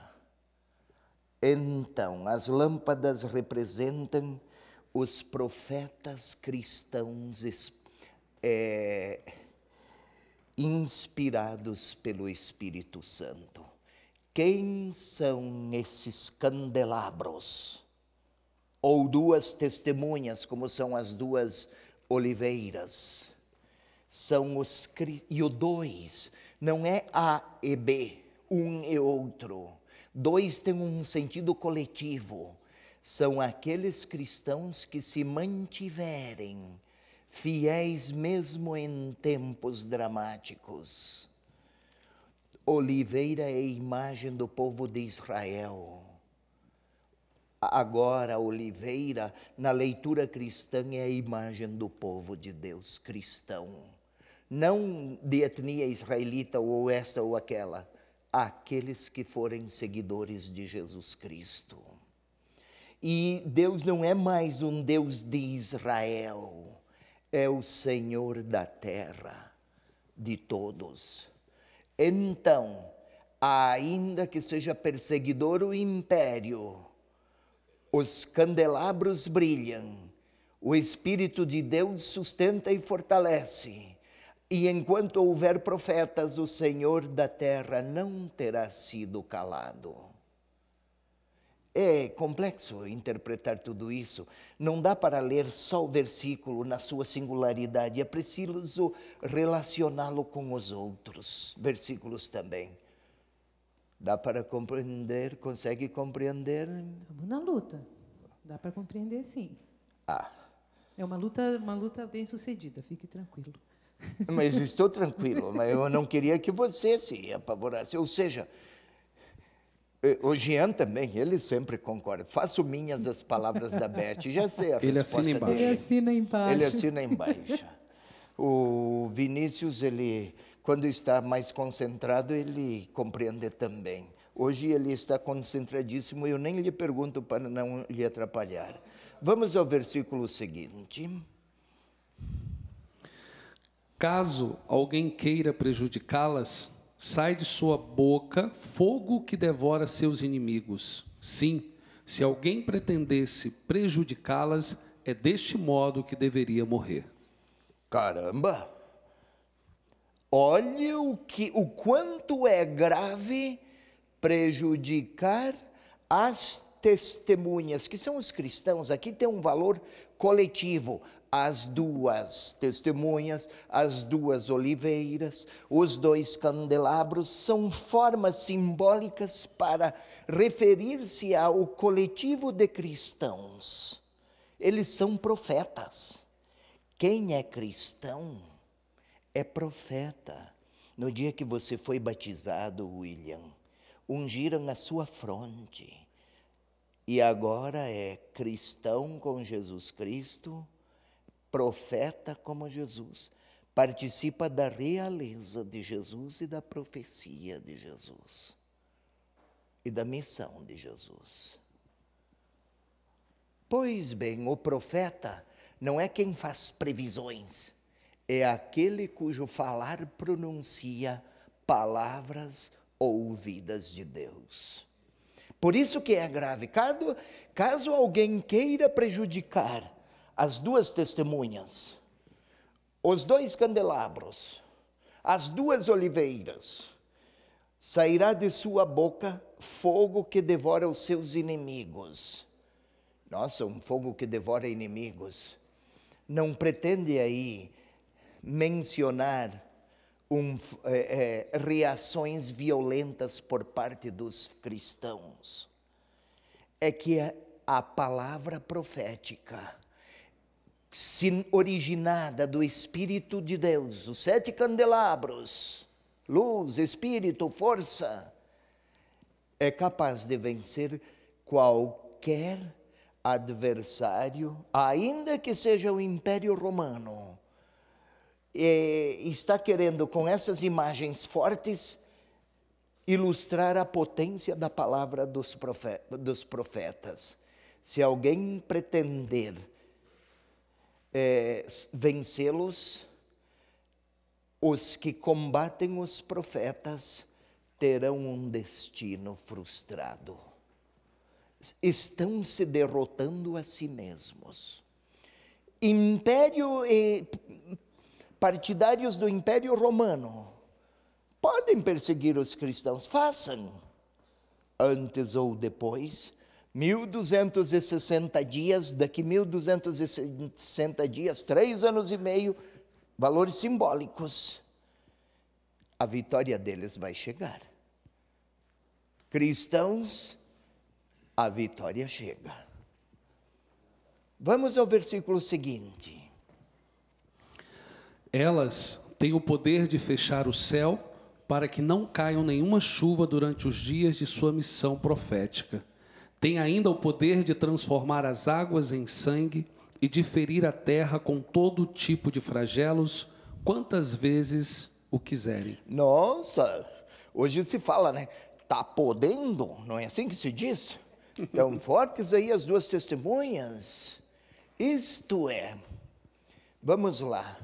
Então, as lâmpadas representam os profetas cristãos é, inspirados pelo Espírito Santo. Quem são esses candelabros? Ou duas testemunhas, como são as duas oliveiras? São os e o dois, não é A e B, um e outro. Dois tem um sentido coletivo. São aqueles cristãos que se mantiverem fiéis mesmo em tempos dramáticos Oliveira é a imagem do povo de Israel. Agora, Oliveira, na leitura cristã, é a imagem do povo de Deus cristão. Não de etnia israelita ou esta ou aquela, aqueles que forem seguidores de Jesus Cristo. E Deus não é mais um Deus de Israel, é o Senhor da terra, de todos então, ainda que seja perseguidor o império, os candelabros brilham, o Espírito de Deus sustenta e fortalece. E enquanto houver profetas, o Senhor da terra não terá sido calado. É complexo interpretar tudo isso. Não dá para ler só o versículo na sua singularidade, é preciso relacioná-lo com os outros versículos também. Dá para compreender? Consegue compreender? Estamos na luta. Dá para compreender, sim. Ah. É uma luta, uma luta bem sucedida. Fique tranquilo. Mas estou tranquilo. mas eu não queria que você se apavorasse. Ou seja, eh, o Jean também, ele sempre concorda. Faço minhas as palavras da Beth, já sei a ele resposta assina dele. Ele assina embaixo. Ele assina embaixo. o Vinícius, ele, quando está mais concentrado, ele compreende também. Hoje ele está concentradíssimo e eu nem lhe pergunto para não lhe atrapalhar. Vamos ao versículo seguinte. Caso alguém queira prejudicá-las, sai de sua boca fogo que devora seus inimigos. Sim, se alguém pretendesse prejudicá-las, é deste modo que deveria morrer. Caramba! Olha o que o quanto é grave prejudicar as testemunhas, que são os cristãos, aqui tem um valor coletivo as duas testemunhas, as duas oliveiras, os dois candelabros são formas simbólicas para referir-se ao coletivo de cristãos. Eles são profetas. Quem é cristão é profeta. No dia que você foi batizado, William, ungiram a sua fronte. E agora é cristão com Jesus Cristo profeta como Jesus, participa da realeza de Jesus e da profecia de Jesus e da missão de Jesus. Pois bem, o profeta não é quem faz previsões, é aquele cujo falar pronuncia palavras ouvidas de Deus. Por isso que é grave, caso, caso alguém queira prejudicar as duas testemunhas, os dois candelabros, as duas oliveiras, sairá de sua boca fogo que devora os seus inimigos. Nossa, um fogo que devora inimigos. Não pretende aí mencionar um, é, é, reações violentas por parte dos cristãos. É que a palavra profética originada do Espírito de Deus, os sete candelabros, luz, espírito, força, é capaz de vencer qualquer adversário, ainda que seja o Império Romano. E está querendo, com essas imagens fortes, ilustrar a potência da palavra dos profetas. Se alguém pretender é, vencê-los, os que combatem os profetas terão um destino frustrado. Estão se derrotando a si mesmos. Império e partidários do Império Romano podem perseguir os cristãos, façam. Antes ou depois, 1260 dias, daqui 1260 dias, três anos e meio, valores simbólicos, a vitória deles vai chegar. Cristãos, a vitória chega. Vamos ao versículo seguinte. Elas têm o poder de fechar o céu para que não caiam nenhuma chuva durante os dias de sua missão profética tem ainda o poder de transformar as águas em sangue e de ferir a terra com todo tipo de flagelos, quantas vezes o quiserem. Nossa, hoje se fala, né? Tá podendo, não é assim que se diz? Tão fortes aí as duas testemunhas. Isto é, vamos lá.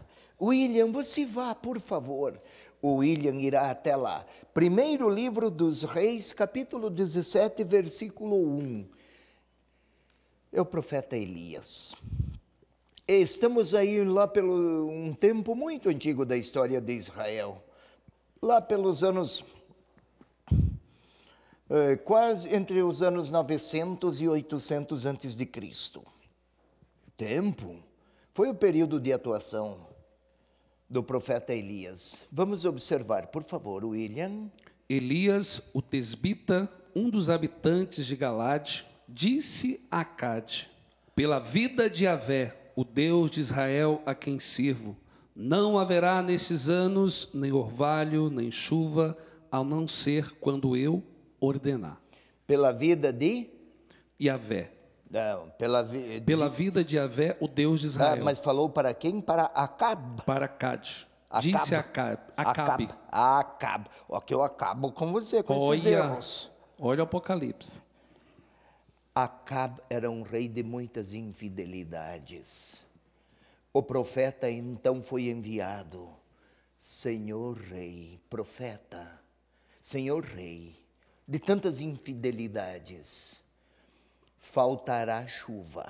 William, você vá, por favor. O William irá até lá. Primeiro livro dos Reis, capítulo 17, versículo 1. É o profeta Elias. Estamos aí lá pelo um tempo muito antigo da história de Israel. Lá pelos anos é, quase entre os anos 900 e 800 antes de Cristo. Tempo foi o período de atuação do profeta Elias. Vamos observar, por favor, William. Elias, o tesbita, um dos habitantes de Galade, disse a Acade: Pela vida de Avé, o Deus de Israel a quem sirvo, não haverá nestes anos nem orvalho, nem chuva, a não ser quando eu ordenar. Pela vida de Yavé. É, pela, vi, pela vida de Avé, o Deus de ah, Israel. mas falou para quem? Para Acab. Para Acad. Disse Acabe. Acabe. Acabe. Ok, eu acabo com você, com olha, Olha o Apocalipse. Acabe era um rei de muitas infidelidades. O profeta então foi enviado. Senhor rei, profeta, Senhor rei, de tantas infidelidades faltará chuva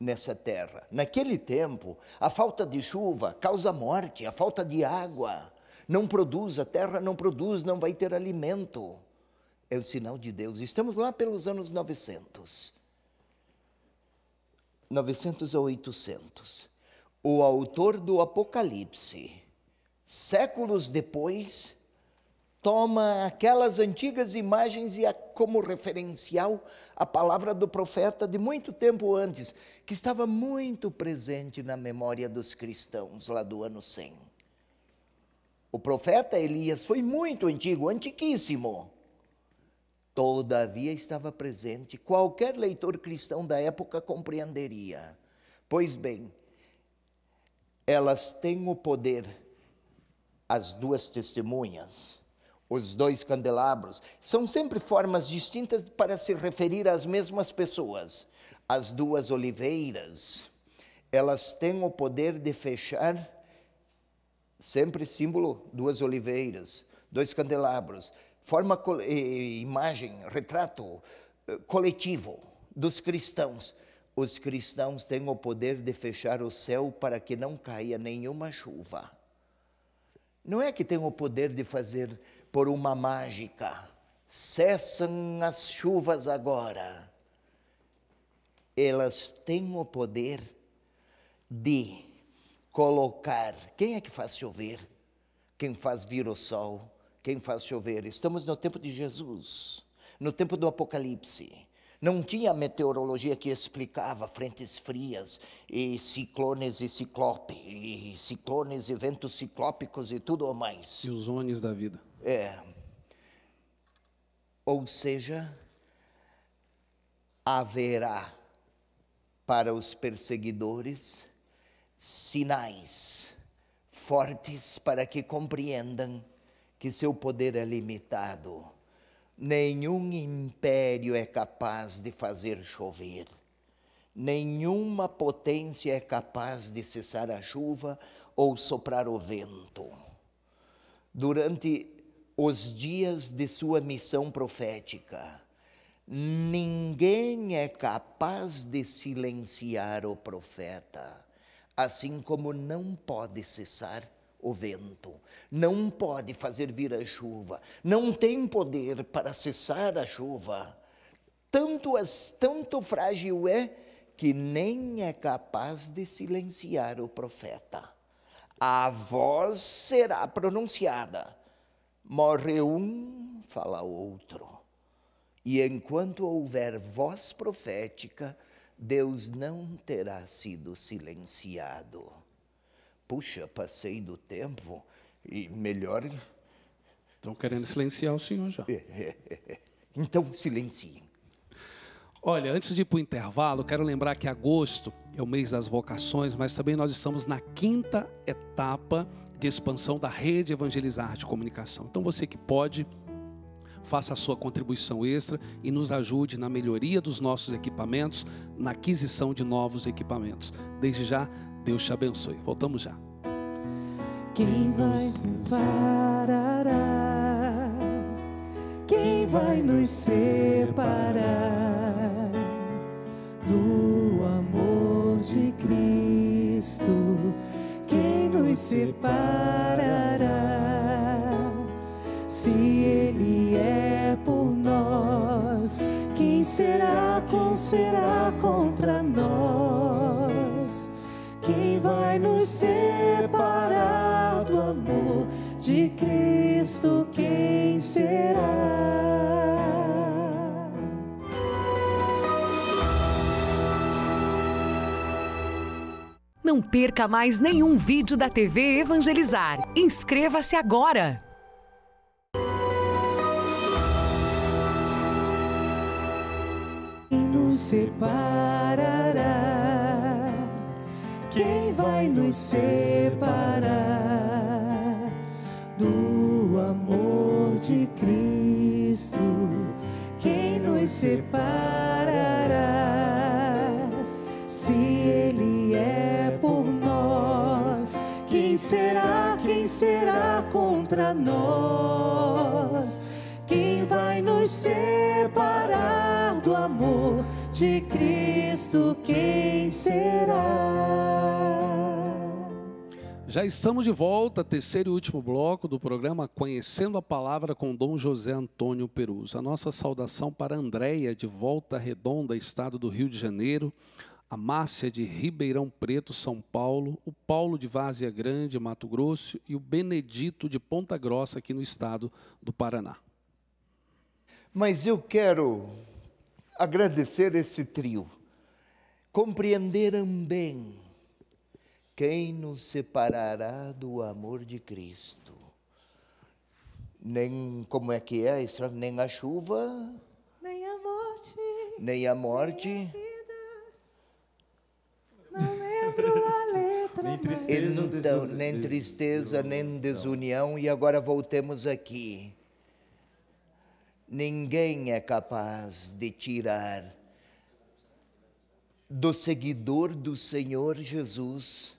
nessa terra. Naquele tempo, a falta de chuva causa morte, a falta de água não produz, a terra não produz, não vai ter alimento. É o sinal de Deus. Estamos lá pelos anos 900. 900 a 800. O autor do Apocalipse, séculos depois, toma aquelas antigas imagens e a, como referencial a palavra do profeta de muito tempo antes, que estava muito presente na memória dos cristãos lá do ano 100. O profeta Elias foi muito antigo, antiquíssimo. Todavia estava presente, qualquer leitor cristão da época compreenderia. Pois bem, elas têm o poder, as duas testemunhas, os dois candelabros, são sempre formas distintas para se referir às mesmas pessoas. As duas oliveiras, elas têm o poder de fechar, sempre símbolo, duas oliveiras, dois candelabros, forma, imagem, retrato eh, coletivo dos cristãos. Os cristãos têm o poder de fechar o céu para que não caia nenhuma chuva. Não é que tem o poder de fazer por uma mágica. Cessam as chuvas agora. Elas têm o poder de colocar. Quem é que faz chover? Quem faz vir o sol? Quem faz chover? Estamos no tempo de Jesus, no tempo do Apocalipse. Não tinha meteorologia que explicava frentes frias e ciclones e ciclope, e ciclones e ventos ciclópicos e tudo mais. E os ônibus da vida. É, ou seja, haverá para os perseguidores sinais fortes para que compreendam que seu poder é limitado. Nenhum império é capaz de fazer chover. Nenhuma potência é capaz de cessar a chuva ou soprar o vento. Durante os dias de sua missão profética. Ninguém é capaz de silenciar o profeta, assim como não pode cessar o vento, não pode fazer vir a chuva, não tem poder para cessar a chuva. Tanto, as, tanto frágil é que nem é capaz de silenciar o profeta. A voz será pronunciada Morre um, fala outro. E enquanto houver voz profética, Deus não terá sido silenciado. Puxa, passei do tempo e melhor. Estão querendo silenciar o senhor já. Então, silenciem. Olha, antes de ir para o intervalo, quero lembrar que agosto é o mês das vocações, mas também nós estamos na quinta etapa de expansão da rede Evangelizar de Comunicação. Então você que pode, faça a sua contribuição extra e nos ajude na melhoria dos nossos equipamentos, na aquisição de novos equipamentos. Desde já, Deus te abençoe. Voltamos já. Quem vai separar? Quem vai nos separar do amor de Cristo? nos separará. Se Ele é por nós, quem será, quem será contra nós? Quem vai nos separar do amor de Cristo? Quem será? perca mais nenhum vídeo da TV Evangelizar. Inscreva-se agora! Quem nos separará? Quem vai nos separar do amor de Cristo? Quem nos separará? será, quem será contra nós? Quem vai nos separar do amor de Cristo? Quem será? Já estamos de volta, terceiro e último bloco do programa Conhecendo a Palavra com Dom José Antônio Perus. A nossa saudação para Andréia, de Volta Redonda, estado do Rio de Janeiro, a Márcia é de Ribeirão Preto, São Paulo, o Paulo de Várzea Grande, Mato Grosso e o Benedito de Ponta Grossa, aqui no estado do Paraná. Mas eu quero agradecer esse trio. Compreenderam bem quem nos separará do amor de Cristo. Nem como é que é, nem a chuva, nem a morte, nem a morte. Nem a lembro a letra. nem tristeza, então, nem, tristeza nem desunião. E agora voltemos aqui. Ninguém é capaz de tirar do seguidor do Senhor Jesus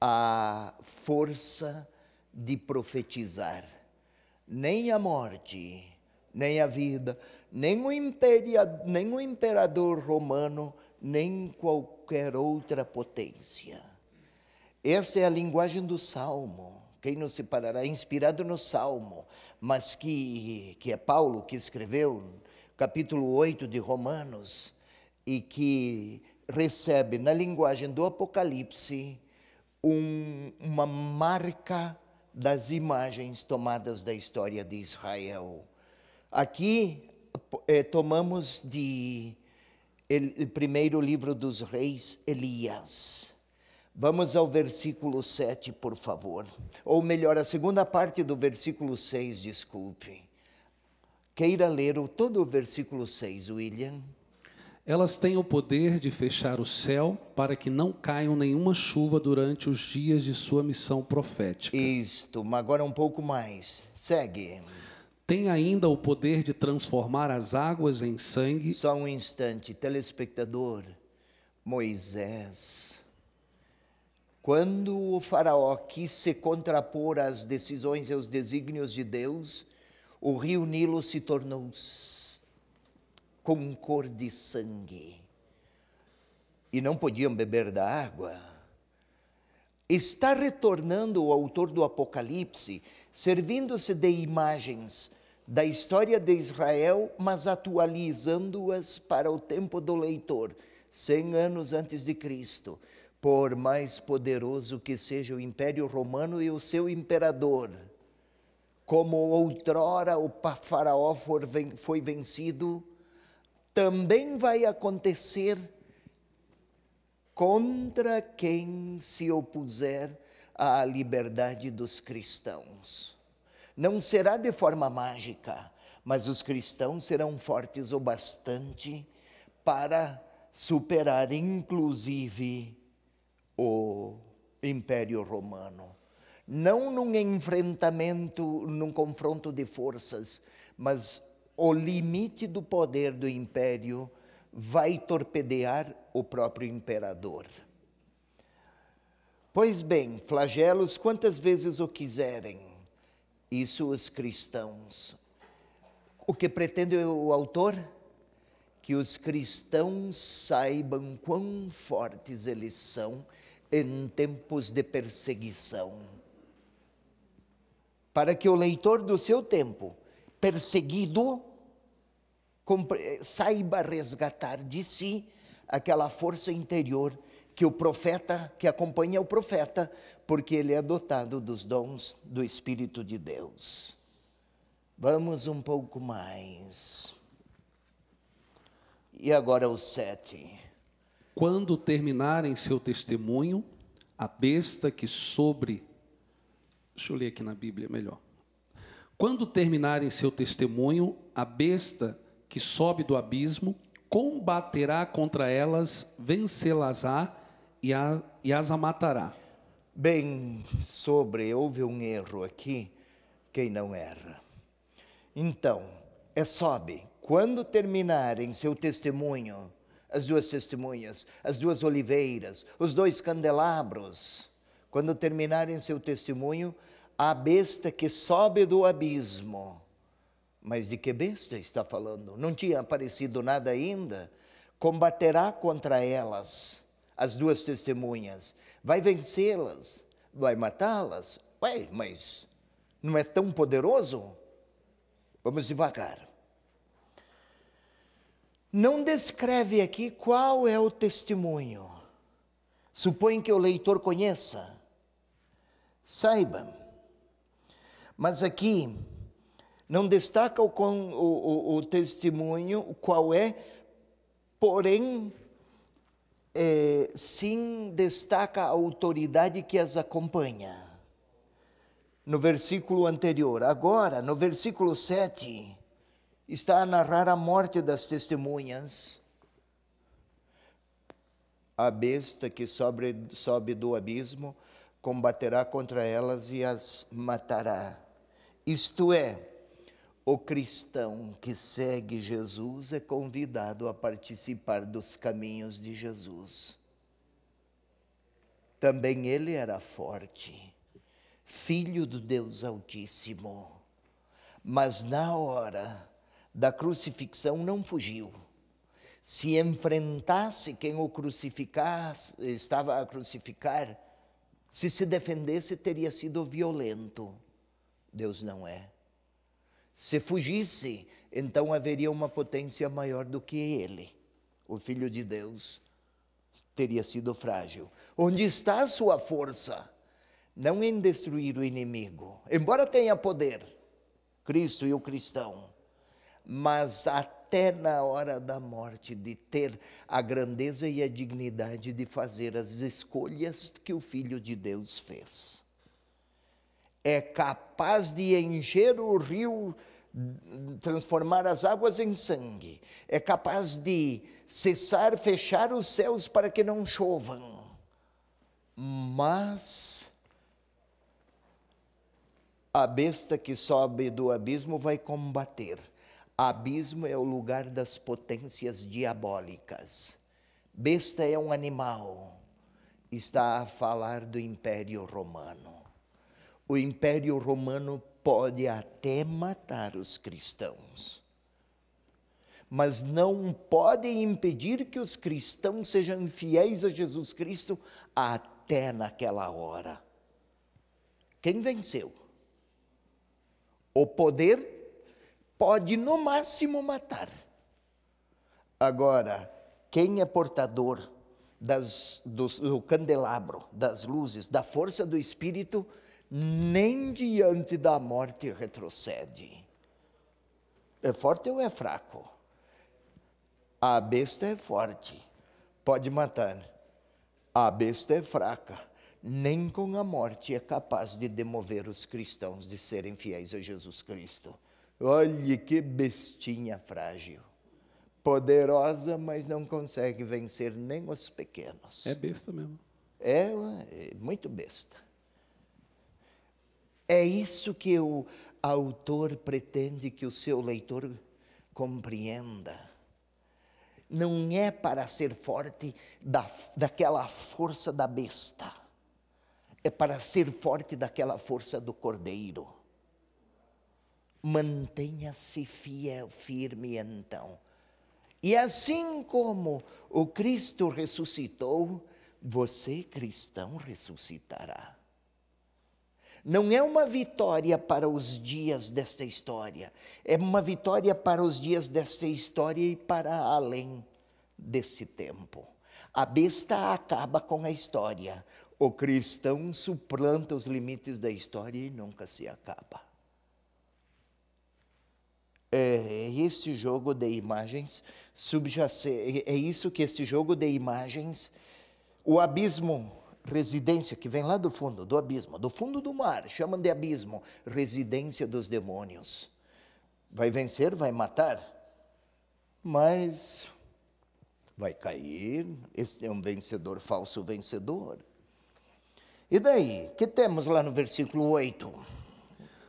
a força de profetizar. Nem a morte, nem a vida, nem o, imperia, nem o imperador romano, nem qualquer qualquer outra potência. Essa é a linguagem do Salmo. Quem nos separará? Inspirado no Salmo, mas que, que é Paulo que escreveu, capítulo 8 de Romanos, e que recebe na linguagem do Apocalipse um, uma marca das imagens tomadas da história de Israel. Aqui eh, tomamos de El, primeiro livro dos reis, Elias. Vamos ao versículo 7, por favor. Ou melhor, a segunda parte do versículo 6, desculpe. Queira ler o, todo o versículo 6, William. Elas têm o poder de fechar o céu para que não caiam nenhuma chuva durante os dias de sua missão profética. Isto, agora um pouco mais. Segue tem ainda o poder de transformar as águas em sangue. Só um instante, telespectador. Moisés, quando o Faraó quis se contrapor às decisões e aos desígnios de Deus, o rio Nilo se tornou com cor de sangue. E não podiam beber da água. Está retornando o autor do Apocalipse servindo-se de imagens da história de Israel, mas atualizando-as para o tempo do leitor, 100 anos antes de Cristo. Por mais poderoso que seja o Império Romano e o seu imperador, como outrora o Faraó foi vencido, também vai acontecer contra quem se opuser à liberdade dos cristãos. Não será de forma mágica, mas os cristãos serão fortes o bastante para superar, inclusive, o Império Romano. Não num enfrentamento, num confronto de forças, mas o limite do poder do império vai torpedear o próprio imperador. Pois bem, flagelos quantas vezes o quiserem, isso os cristãos. O que pretende o autor? Que os cristãos saibam quão fortes eles são em tempos de perseguição. Para que o leitor do seu tempo, perseguido, saiba resgatar de si aquela força interior que o profeta, que acompanha o profeta, porque ele é dotado dos dons do Espírito de Deus. Vamos um pouco mais. E agora o sete. Quando terminarem seu testemunho, a besta que sobre. Deixa eu ler aqui na Bíblia melhor. Quando terminarem seu testemunho, a besta que sobe do abismo combaterá contra elas, vencê-las-á e, a, e as matará. Bem, sobre houve um erro aqui, quem não erra. Então, é sobe. Quando terminarem seu testemunho, as duas testemunhas, as duas oliveiras, os dois candelabros, quando terminarem seu testemunho, a besta que sobe do abismo. Mas de que besta está falando? Não tinha aparecido nada ainda. Combaterá contra elas as duas testemunhas. Vai vencê-las, vai matá-las. Ué, mas não é tão poderoso? Vamos devagar. Não descreve aqui qual é o testemunho. Supõe que o leitor conheça, saiba. Mas aqui não destaca o, o, o, o testemunho, qual é, porém eh, sim destaca a autoridade que as acompanha. No versículo anterior, agora, no versículo 7, está a narrar a morte das testemunhas. A besta que sobre, sobe do abismo combaterá contra elas e as matará. Isto é, o cristão que segue Jesus é convidado a participar dos caminhos de Jesus. Também ele era forte, filho do Deus Altíssimo, mas na hora da crucifixão não fugiu. Se enfrentasse quem o crucificasse, estava a crucificar, se se defendesse, teria sido violento. Deus não é. Se fugisse, então haveria uma potência maior do que ele. O Filho de Deus teria sido frágil. Onde está a sua força? Não em destruir o inimigo, embora tenha poder, Cristo e o cristão, mas até na hora da morte, de ter a grandeza e a dignidade de fazer as escolhas que o Filho de Deus fez é capaz de encher o rio, transformar as águas em sangue, é capaz de cessar, fechar os céus para que não chovam. Mas a besta que sobe do abismo vai combater. Abismo é o lugar das potências diabólicas. Besta é um animal. Está a falar do Império Romano o Império Romano pode até matar os cristãos, mas não pode impedir que os cristãos sejam fiéis a Jesus Cristo até naquela hora. Quem venceu? O poder pode, no máximo, matar. Agora, quem é portador das, do, do candelabro, das luzes, da força do Espírito, nem diante da morte retrocede. É forte ou é fraco? A besta é forte, pode matar. A besta é fraca, nem com a morte é capaz de demover os cristãos de serem fiéis a Jesus Cristo. Olhe que bestinha frágil. Poderosa, mas não consegue vencer nem os pequenos. É besta mesmo. É, é muito besta. É isso que o autor pretende que o seu leitor compreenda. Não é para ser forte da, daquela força da besta, é para ser forte daquela força do cordeiro. Mantenha-se fiel, firme então. E assim como o Cristo ressuscitou, você cristão ressuscitará não é uma vitória para os dias desta história, é uma vitória para os dias desta história e para além desse tempo. A besta acaba com a história, o cristão suplanta os limites da história e nunca se acaba. É, é este jogo de imagens é isso que este jogo de imagens, o abismo residência que vem lá do fundo, do abismo, do fundo do mar, chamam de abismo, residência dos demônios. Vai vencer, vai matar, mas vai cair. Esse é um vencedor, falso vencedor. E daí? que temos lá no versículo 8?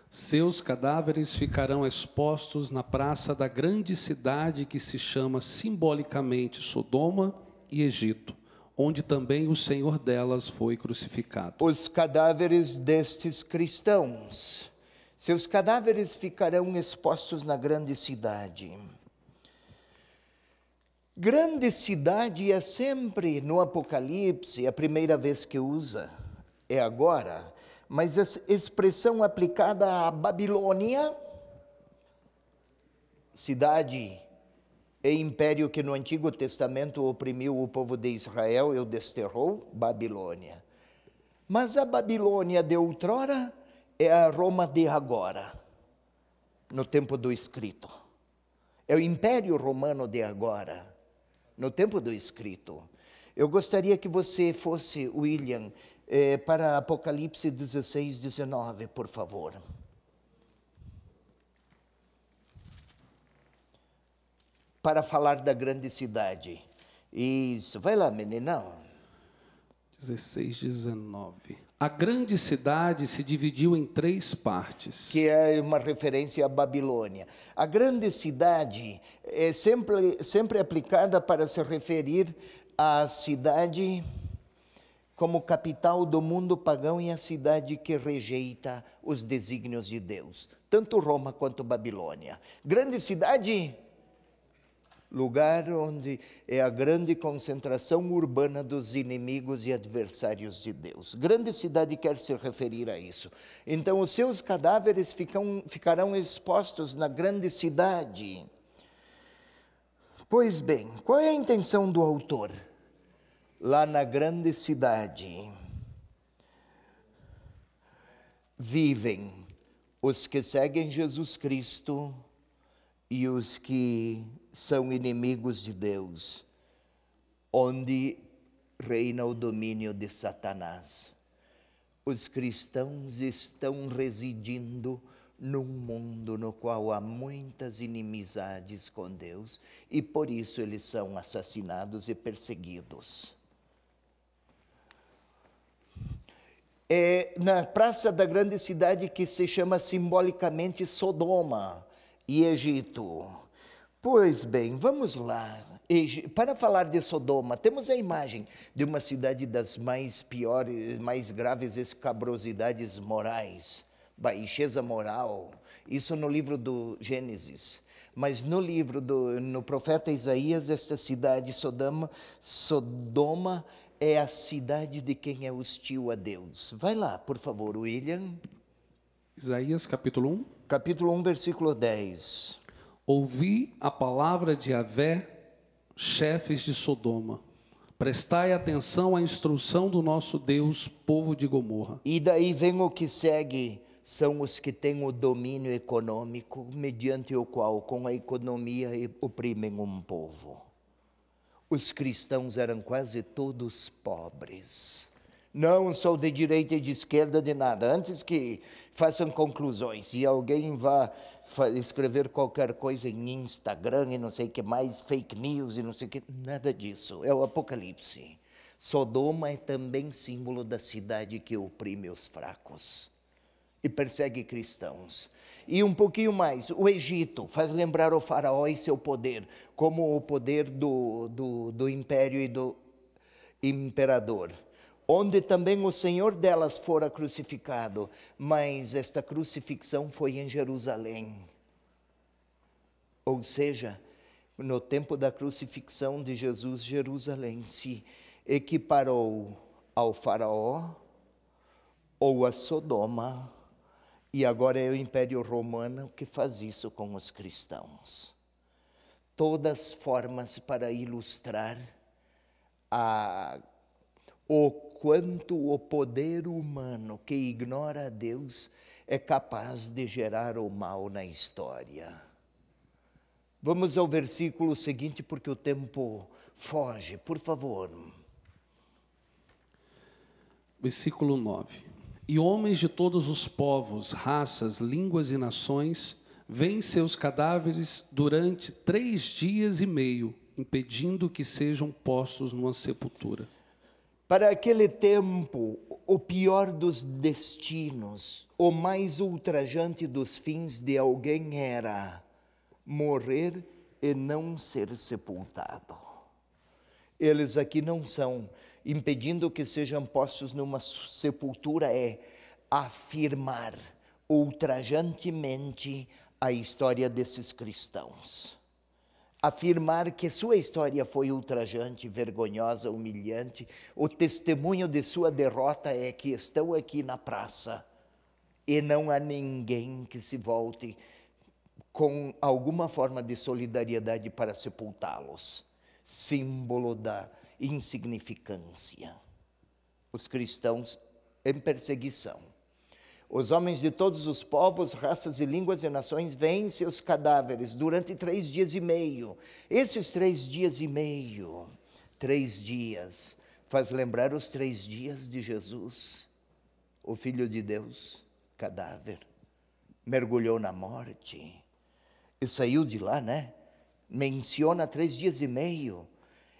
Seus cadáveres ficarão expostos na praça da grande cidade que se chama simbolicamente Sodoma e Egito onde também o Senhor delas foi crucificado. Os cadáveres destes cristãos, seus cadáveres ficarão expostos na grande cidade. Grande cidade é sempre no Apocalipse, é a primeira vez que usa é agora, mas essa expressão aplicada à Babilônia, cidade é império que no Antigo Testamento oprimiu o povo de Israel, eu desterrou Babilônia. Mas a Babilônia de outrora é a Roma de agora, no tempo do escrito. É o Império Romano de agora, no tempo do escrito. Eu gostaria que você fosse, William, eh, para Apocalipse 16, 19, por favor. para falar da grande cidade. Isso, vai lá, meninão. 16, 19. A grande cidade se dividiu em três partes. Que é uma referência à Babilônia. A grande cidade é sempre, sempre aplicada para se referir à cidade como capital do mundo pagão e a cidade que rejeita os desígnios de Deus, tanto Roma quanto Babilônia. Grande cidade lugar onde é a grande concentração urbana dos inimigos e adversários de Deus. Grande cidade quer se referir a isso. Então, os seus cadáveres ficam, ficarão expostos na grande cidade. Pois bem, qual é a intenção do autor? Lá na grande cidade vivem os que seguem Jesus Cristo e os que são inimigos de Deus, onde reina o domínio de Satanás. Os cristãos estão residindo num mundo no qual há muitas inimizades com Deus e por isso eles são assassinados e perseguidos. É na praça da grande cidade que se chama simbolicamente Sodoma e Egito Pois bem, vamos lá. Para falar de Sodoma, temos a imagem de uma cidade das mais piores, mais graves escabrosidades morais, baixeza moral. Isso no livro do Gênesis. Mas no livro do no profeta Isaías, esta cidade Sodoma, Sodoma é a cidade de quem é hostil a Deus. Vai lá, por favor, William. Isaías capítulo 1. Capítulo 1, versículo 10. Ouvi a palavra de Avé, chefes de Sodoma. Prestai atenção à instrução do nosso Deus, povo de Gomorra. E daí vem o que segue: são os que têm o domínio econômico, mediante o qual, com a economia, oprimem um povo. Os cristãos eram quase todos pobres. Não sou de direita e de esquerda, de nada. Antes que façam conclusões e alguém vá escrever qualquer coisa em Instagram e não sei o que mais, fake news e não sei o que, nada disso. É o Apocalipse. Sodoma é também símbolo da cidade que oprime os fracos e persegue cristãos. E um pouquinho mais, o Egito faz lembrar o faraó e seu poder, como o poder do, do, do império e do imperador onde também o Senhor delas fora crucificado, mas esta crucifixão foi em Jerusalém. Ou seja, no tempo da crucifixão de Jesus, Jerusalém se equiparou ao Faraó ou a Sodoma, e agora é o Império Romano que faz isso com os cristãos. Todas formas para ilustrar a, o quanto o poder humano que ignora Deus é capaz de gerar o mal na história. Vamos ao versículo seguinte, porque o tempo foge, por favor. Versículo 9: E homens de todos os povos, raças, línguas e nações vêem seus cadáveres durante três dias e meio, impedindo que sejam postos numa sepultura. Para aquele tempo, o pior dos destinos, o mais ultrajante dos fins de alguém era morrer e não ser sepultado. Eles aqui não são, impedindo que sejam postos numa sepultura, é afirmar ultrajantemente a história desses cristãos afirmar que sua história foi ultrajante, vergonhosa, humilhante, o testemunho de sua derrota é que estão aqui na praça e não há ninguém que se volte com alguma forma de solidariedade para sepultá-los símbolo da insignificância. Os cristãos em perseguição. Os homens de todos os povos, raças e línguas e nações vêem seus cadáveres durante três dias e meio. Esses três dias e meio, três dias, faz lembrar os três dias de Jesus, o Filho de Deus, cadáver, mergulhou na morte e saiu de lá, né? Menciona três dias e meio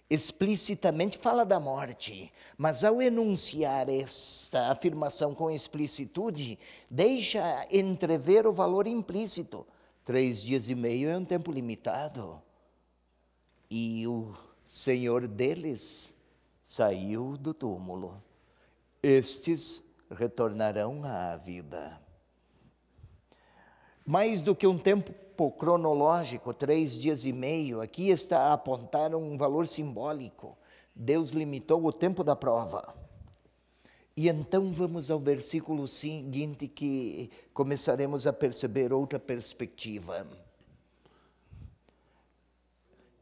explicitamente fala da morte, mas ao enunciar esta afirmação com explicitude, deixa entrever o valor implícito. Três dias e meio é um tempo limitado. E o Senhor deles saiu do túmulo. Estes retornarão à vida. Mais do que um tempo tempo cronológico, três dias e meio, aqui está a apontar um valor simbólico. Deus limitou o tempo da prova. E então vamos ao versículo seguinte que começaremos a perceber outra perspectiva.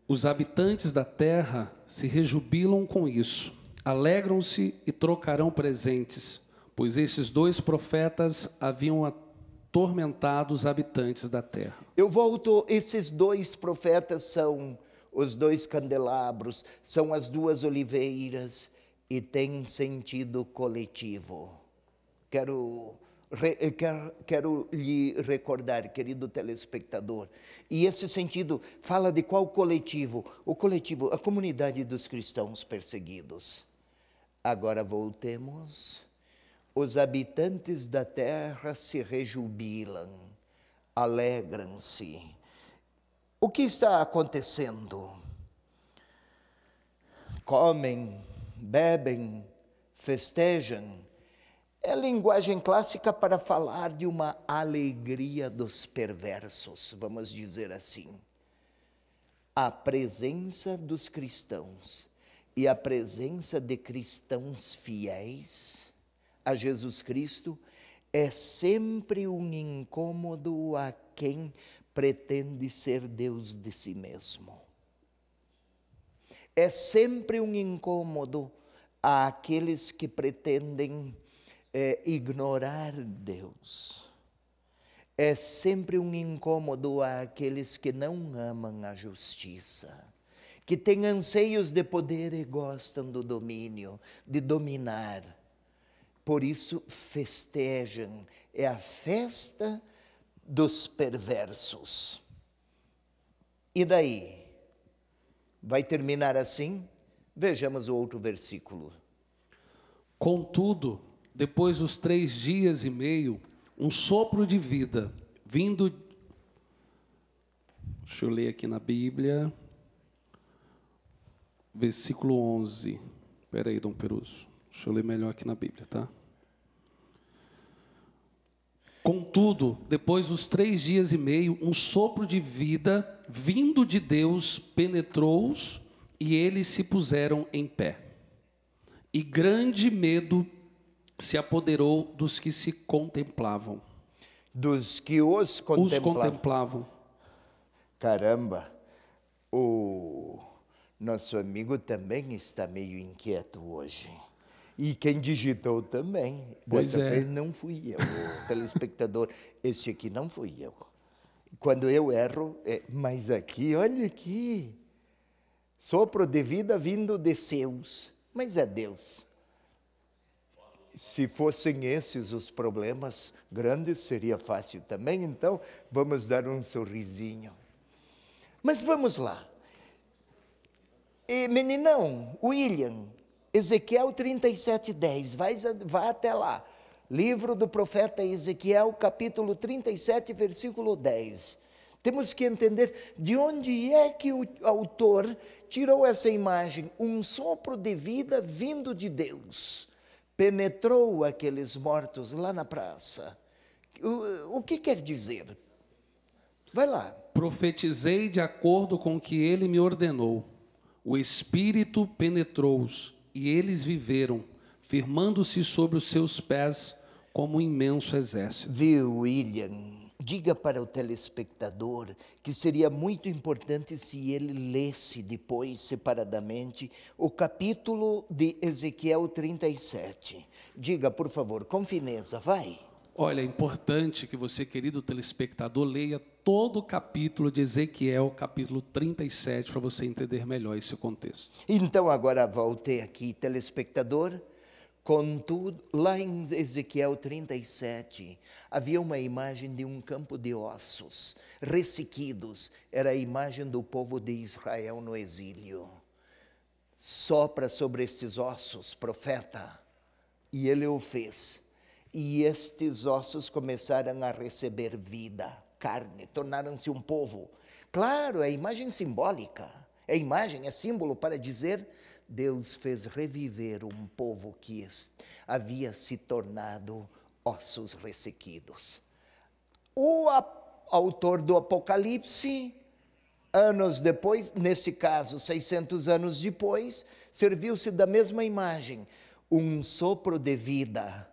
Os habitantes da terra se rejubilam com isso, alegram-se e trocarão presentes, pois esses dois profetas haviam atormentados habitantes da terra. Eu volto, esses dois profetas são os dois candelabros, são as duas oliveiras e tem sentido coletivo. Quero Quero, quero, lhe recordar, querido telespectador, e esse sentido fala de qual coletivo? O coletivo, a comunidade dos cristãos perseguidos. Agora voltemos os habitantes da terra se rejubilam, alegram-se. O que está acontecendo? Comem, bebem, festejam. É linguagem clássica para falar de uma alegria dos perversos, vamos dizer assim. A presença dos cristãos e a presença de cristãos fiéis a Jesus Cristo é sempre um incômodo a quem pretende ser Deus de si mesmo. É sempre um incômodo àqueles que pretendem é, ignorar Deus. É sempre um incômodo àqueles que não amam a justiça, que têm anseios de poder e gostam do domínio, de dominar por isso festejam, é a festa dos perversos. E daí? Vai terminar assim? Vejamos o outro versículo. Contudo, depois dos três dias e meio, um sopro de vida vindo. Deixa eu ler aqui na Bíblia. Versículo 11. Espera aí, Dom Peruso. Deixa eu ler melhor aqui na Bíblia, tá? Contudo, depois dos três dias e meio, um sopro de vida vindo de Deus penetrou-os e eles se puseram em pé. E grande medo se apoderou dos que se contemplavam. Dos que os contemplavam. Os contemplavam. Caramba, o nosso amigo também está meio inquieto hoje. E quem digitou também. Pois Dessa é. vez não fui eu, o telespectador. Este aqui não fui eu. Quando eu erro, é, mas aqui, olha aqui. Sopro de vida vindo de seus, mas é Deus. Se fossem esses os problemas grandes, seria fácil também. Então, vamos dar um sorrisinho. Mas vamos lá. E, meninão, William, Ezequiel 37, 10. Vai, vai até lá. Livro do profeta Ezequiel, capítulo 37, versículo 10. Temos que entender de onde é que o autor tirou essa imagem. Um sopro de vida vindo de Deus penetrou aqueles mortos lá na praça. O, o que quer dizer? Vai lá. Profetizei de acordo com o que ele me ordenou. O Espírito penetrou-os e eles viveram, firmando-se sobre os seus pés como um imenso exército. Viu, William? Diga para o telespectador que seria muito importante se ele lesse depois, separadamente, o capítulo de Ezequiel 37. Diga, por favor, com fineza, vai. Olha, é importante que você, querido telespectador, leia todo o capítulo de Ezequiel, capítulo 37, para você entender melhor esse contexto. Então, agora voltei aqui, telespectador. Contudo, lá em Ezequiel 37, havia uma imagem de um campo de ossos ressequidos. Era a imagem do povo de Israel no exílio. Sopra sobre estes ossos, profeta. E ele o fez. E estes ossos começaram a receber vida carne, tornaram-se um povo. Claro, é imagem simbólica. É imagem, é símbolo para dizer Deus fez reviver um povo que havia se tornado ossos ressequidos. O autor do Apocalipse, anos depois, nesse caso 600 anos depois, serviu-se da mesma imagem, um sopro de vida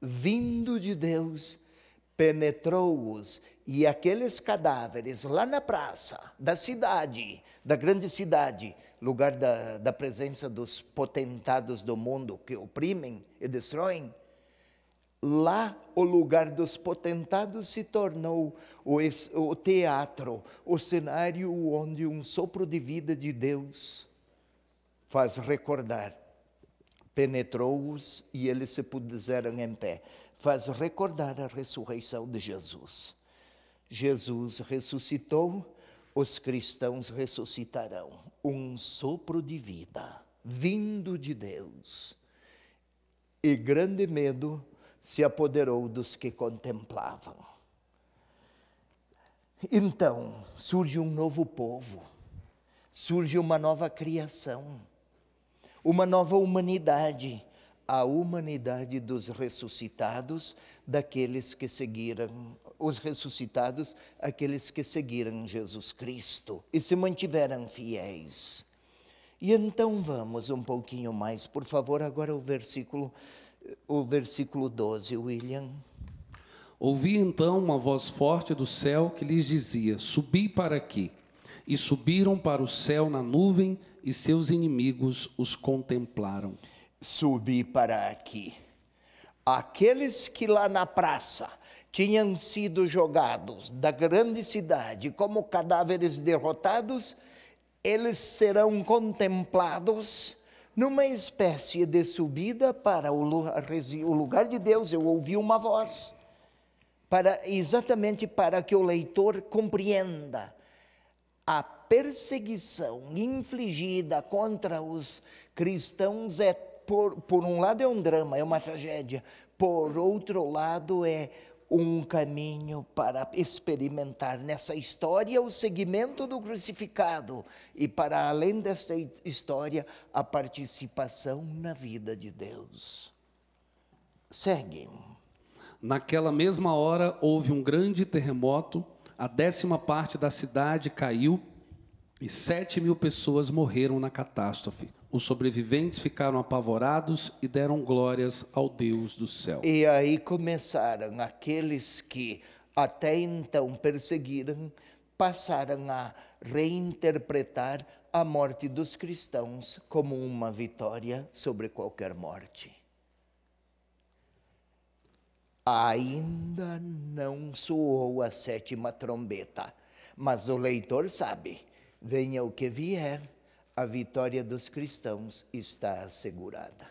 vindo de Deus penetrou-os e aqueles cadáveres lá na praça da cidade, da grande cidade, lugar da, da presença dos potentados do mundo que oprimem e destroem, lá o lugar dos potentados se tornou o, o teatro, o cenário onde um sopro de vida de Deus faz recordar. Penetrou-os e eles se puseram em pé. Faz recordar a ressurreição de Jesus. Jesus ressuscitou, os cristãos ressuscitarão. Um sopro de vida vindo de Deus. E grande medo se apoderou dos que contemplavam. Então surge um novo povo, surge uma nova criação, uma nova humanidade a humanidade dos ressuscitados, daqueles que seguiram os ressuscitados, aqueles que seguiram Jesus Cristo e se mantiveram fiéis. E então vamos um pouquinho mais, por favor, agora o versículo o versículo 12, William. Ouvi então uma voz forte do céu que lhes dizia: Subi para aqui. E subiram para o céu na nuvem, e seus inimigos os contemplaram subi para aqui. Aqueles que lá na praça tinham sido jogados da grande cidade como cadáveres derrotados, eles serão contemplados numa espécie de subida para o lugar de Deus. Eu ouvi uma voz, para, exatamente para que o leitor compreenda a perseguição infligida contra os cristãos é por, por um lado é um drama, é uma tragédia, por outro lado é um caminho para experimentar nessa história o segmento do crucificado e, para além desta história, a participação na vida de Deus. Segue. Naquela mesma hora houve um grande terremoto, a décima parte da cidade caiu e sete mil pessoas morreram na catástrofe. Os sobreviventes ficaram apavorados e deram glórias ao Deus do céu. E aí começaram aqueles que até então perseguiram, passaram a reinterpretar a morte dos cristãos como uma vitória sobre qualquer morte. Ainda não soou a sétima trombeta, mas o leitor sabe: venha o que vier a vitória dos cristãos está assegurada.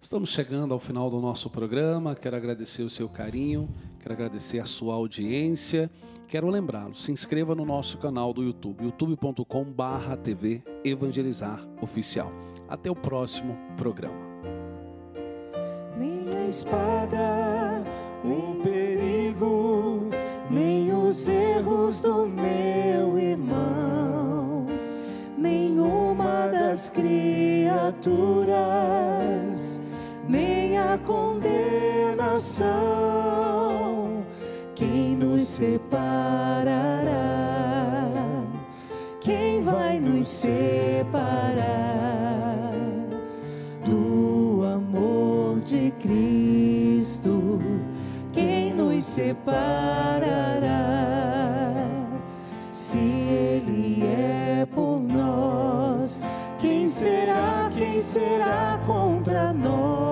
Estamos chegando ao final do nosso programa. Quero agradecer o seu carinho, quero agradecer a sua audiência. Quero lembrá-lo, se inscreva no nosso canal do YouTube, youtube.com/tv Evangelizar Oficial. Até o próximo programa. Minha espada, o perigo, nem os erros do meu irmão nenhuma das criaturas, nem a condenação. Quem nos separará? Quem vai nos separar do amor de Cristo? Quem nos separará? será, quem será contra nós?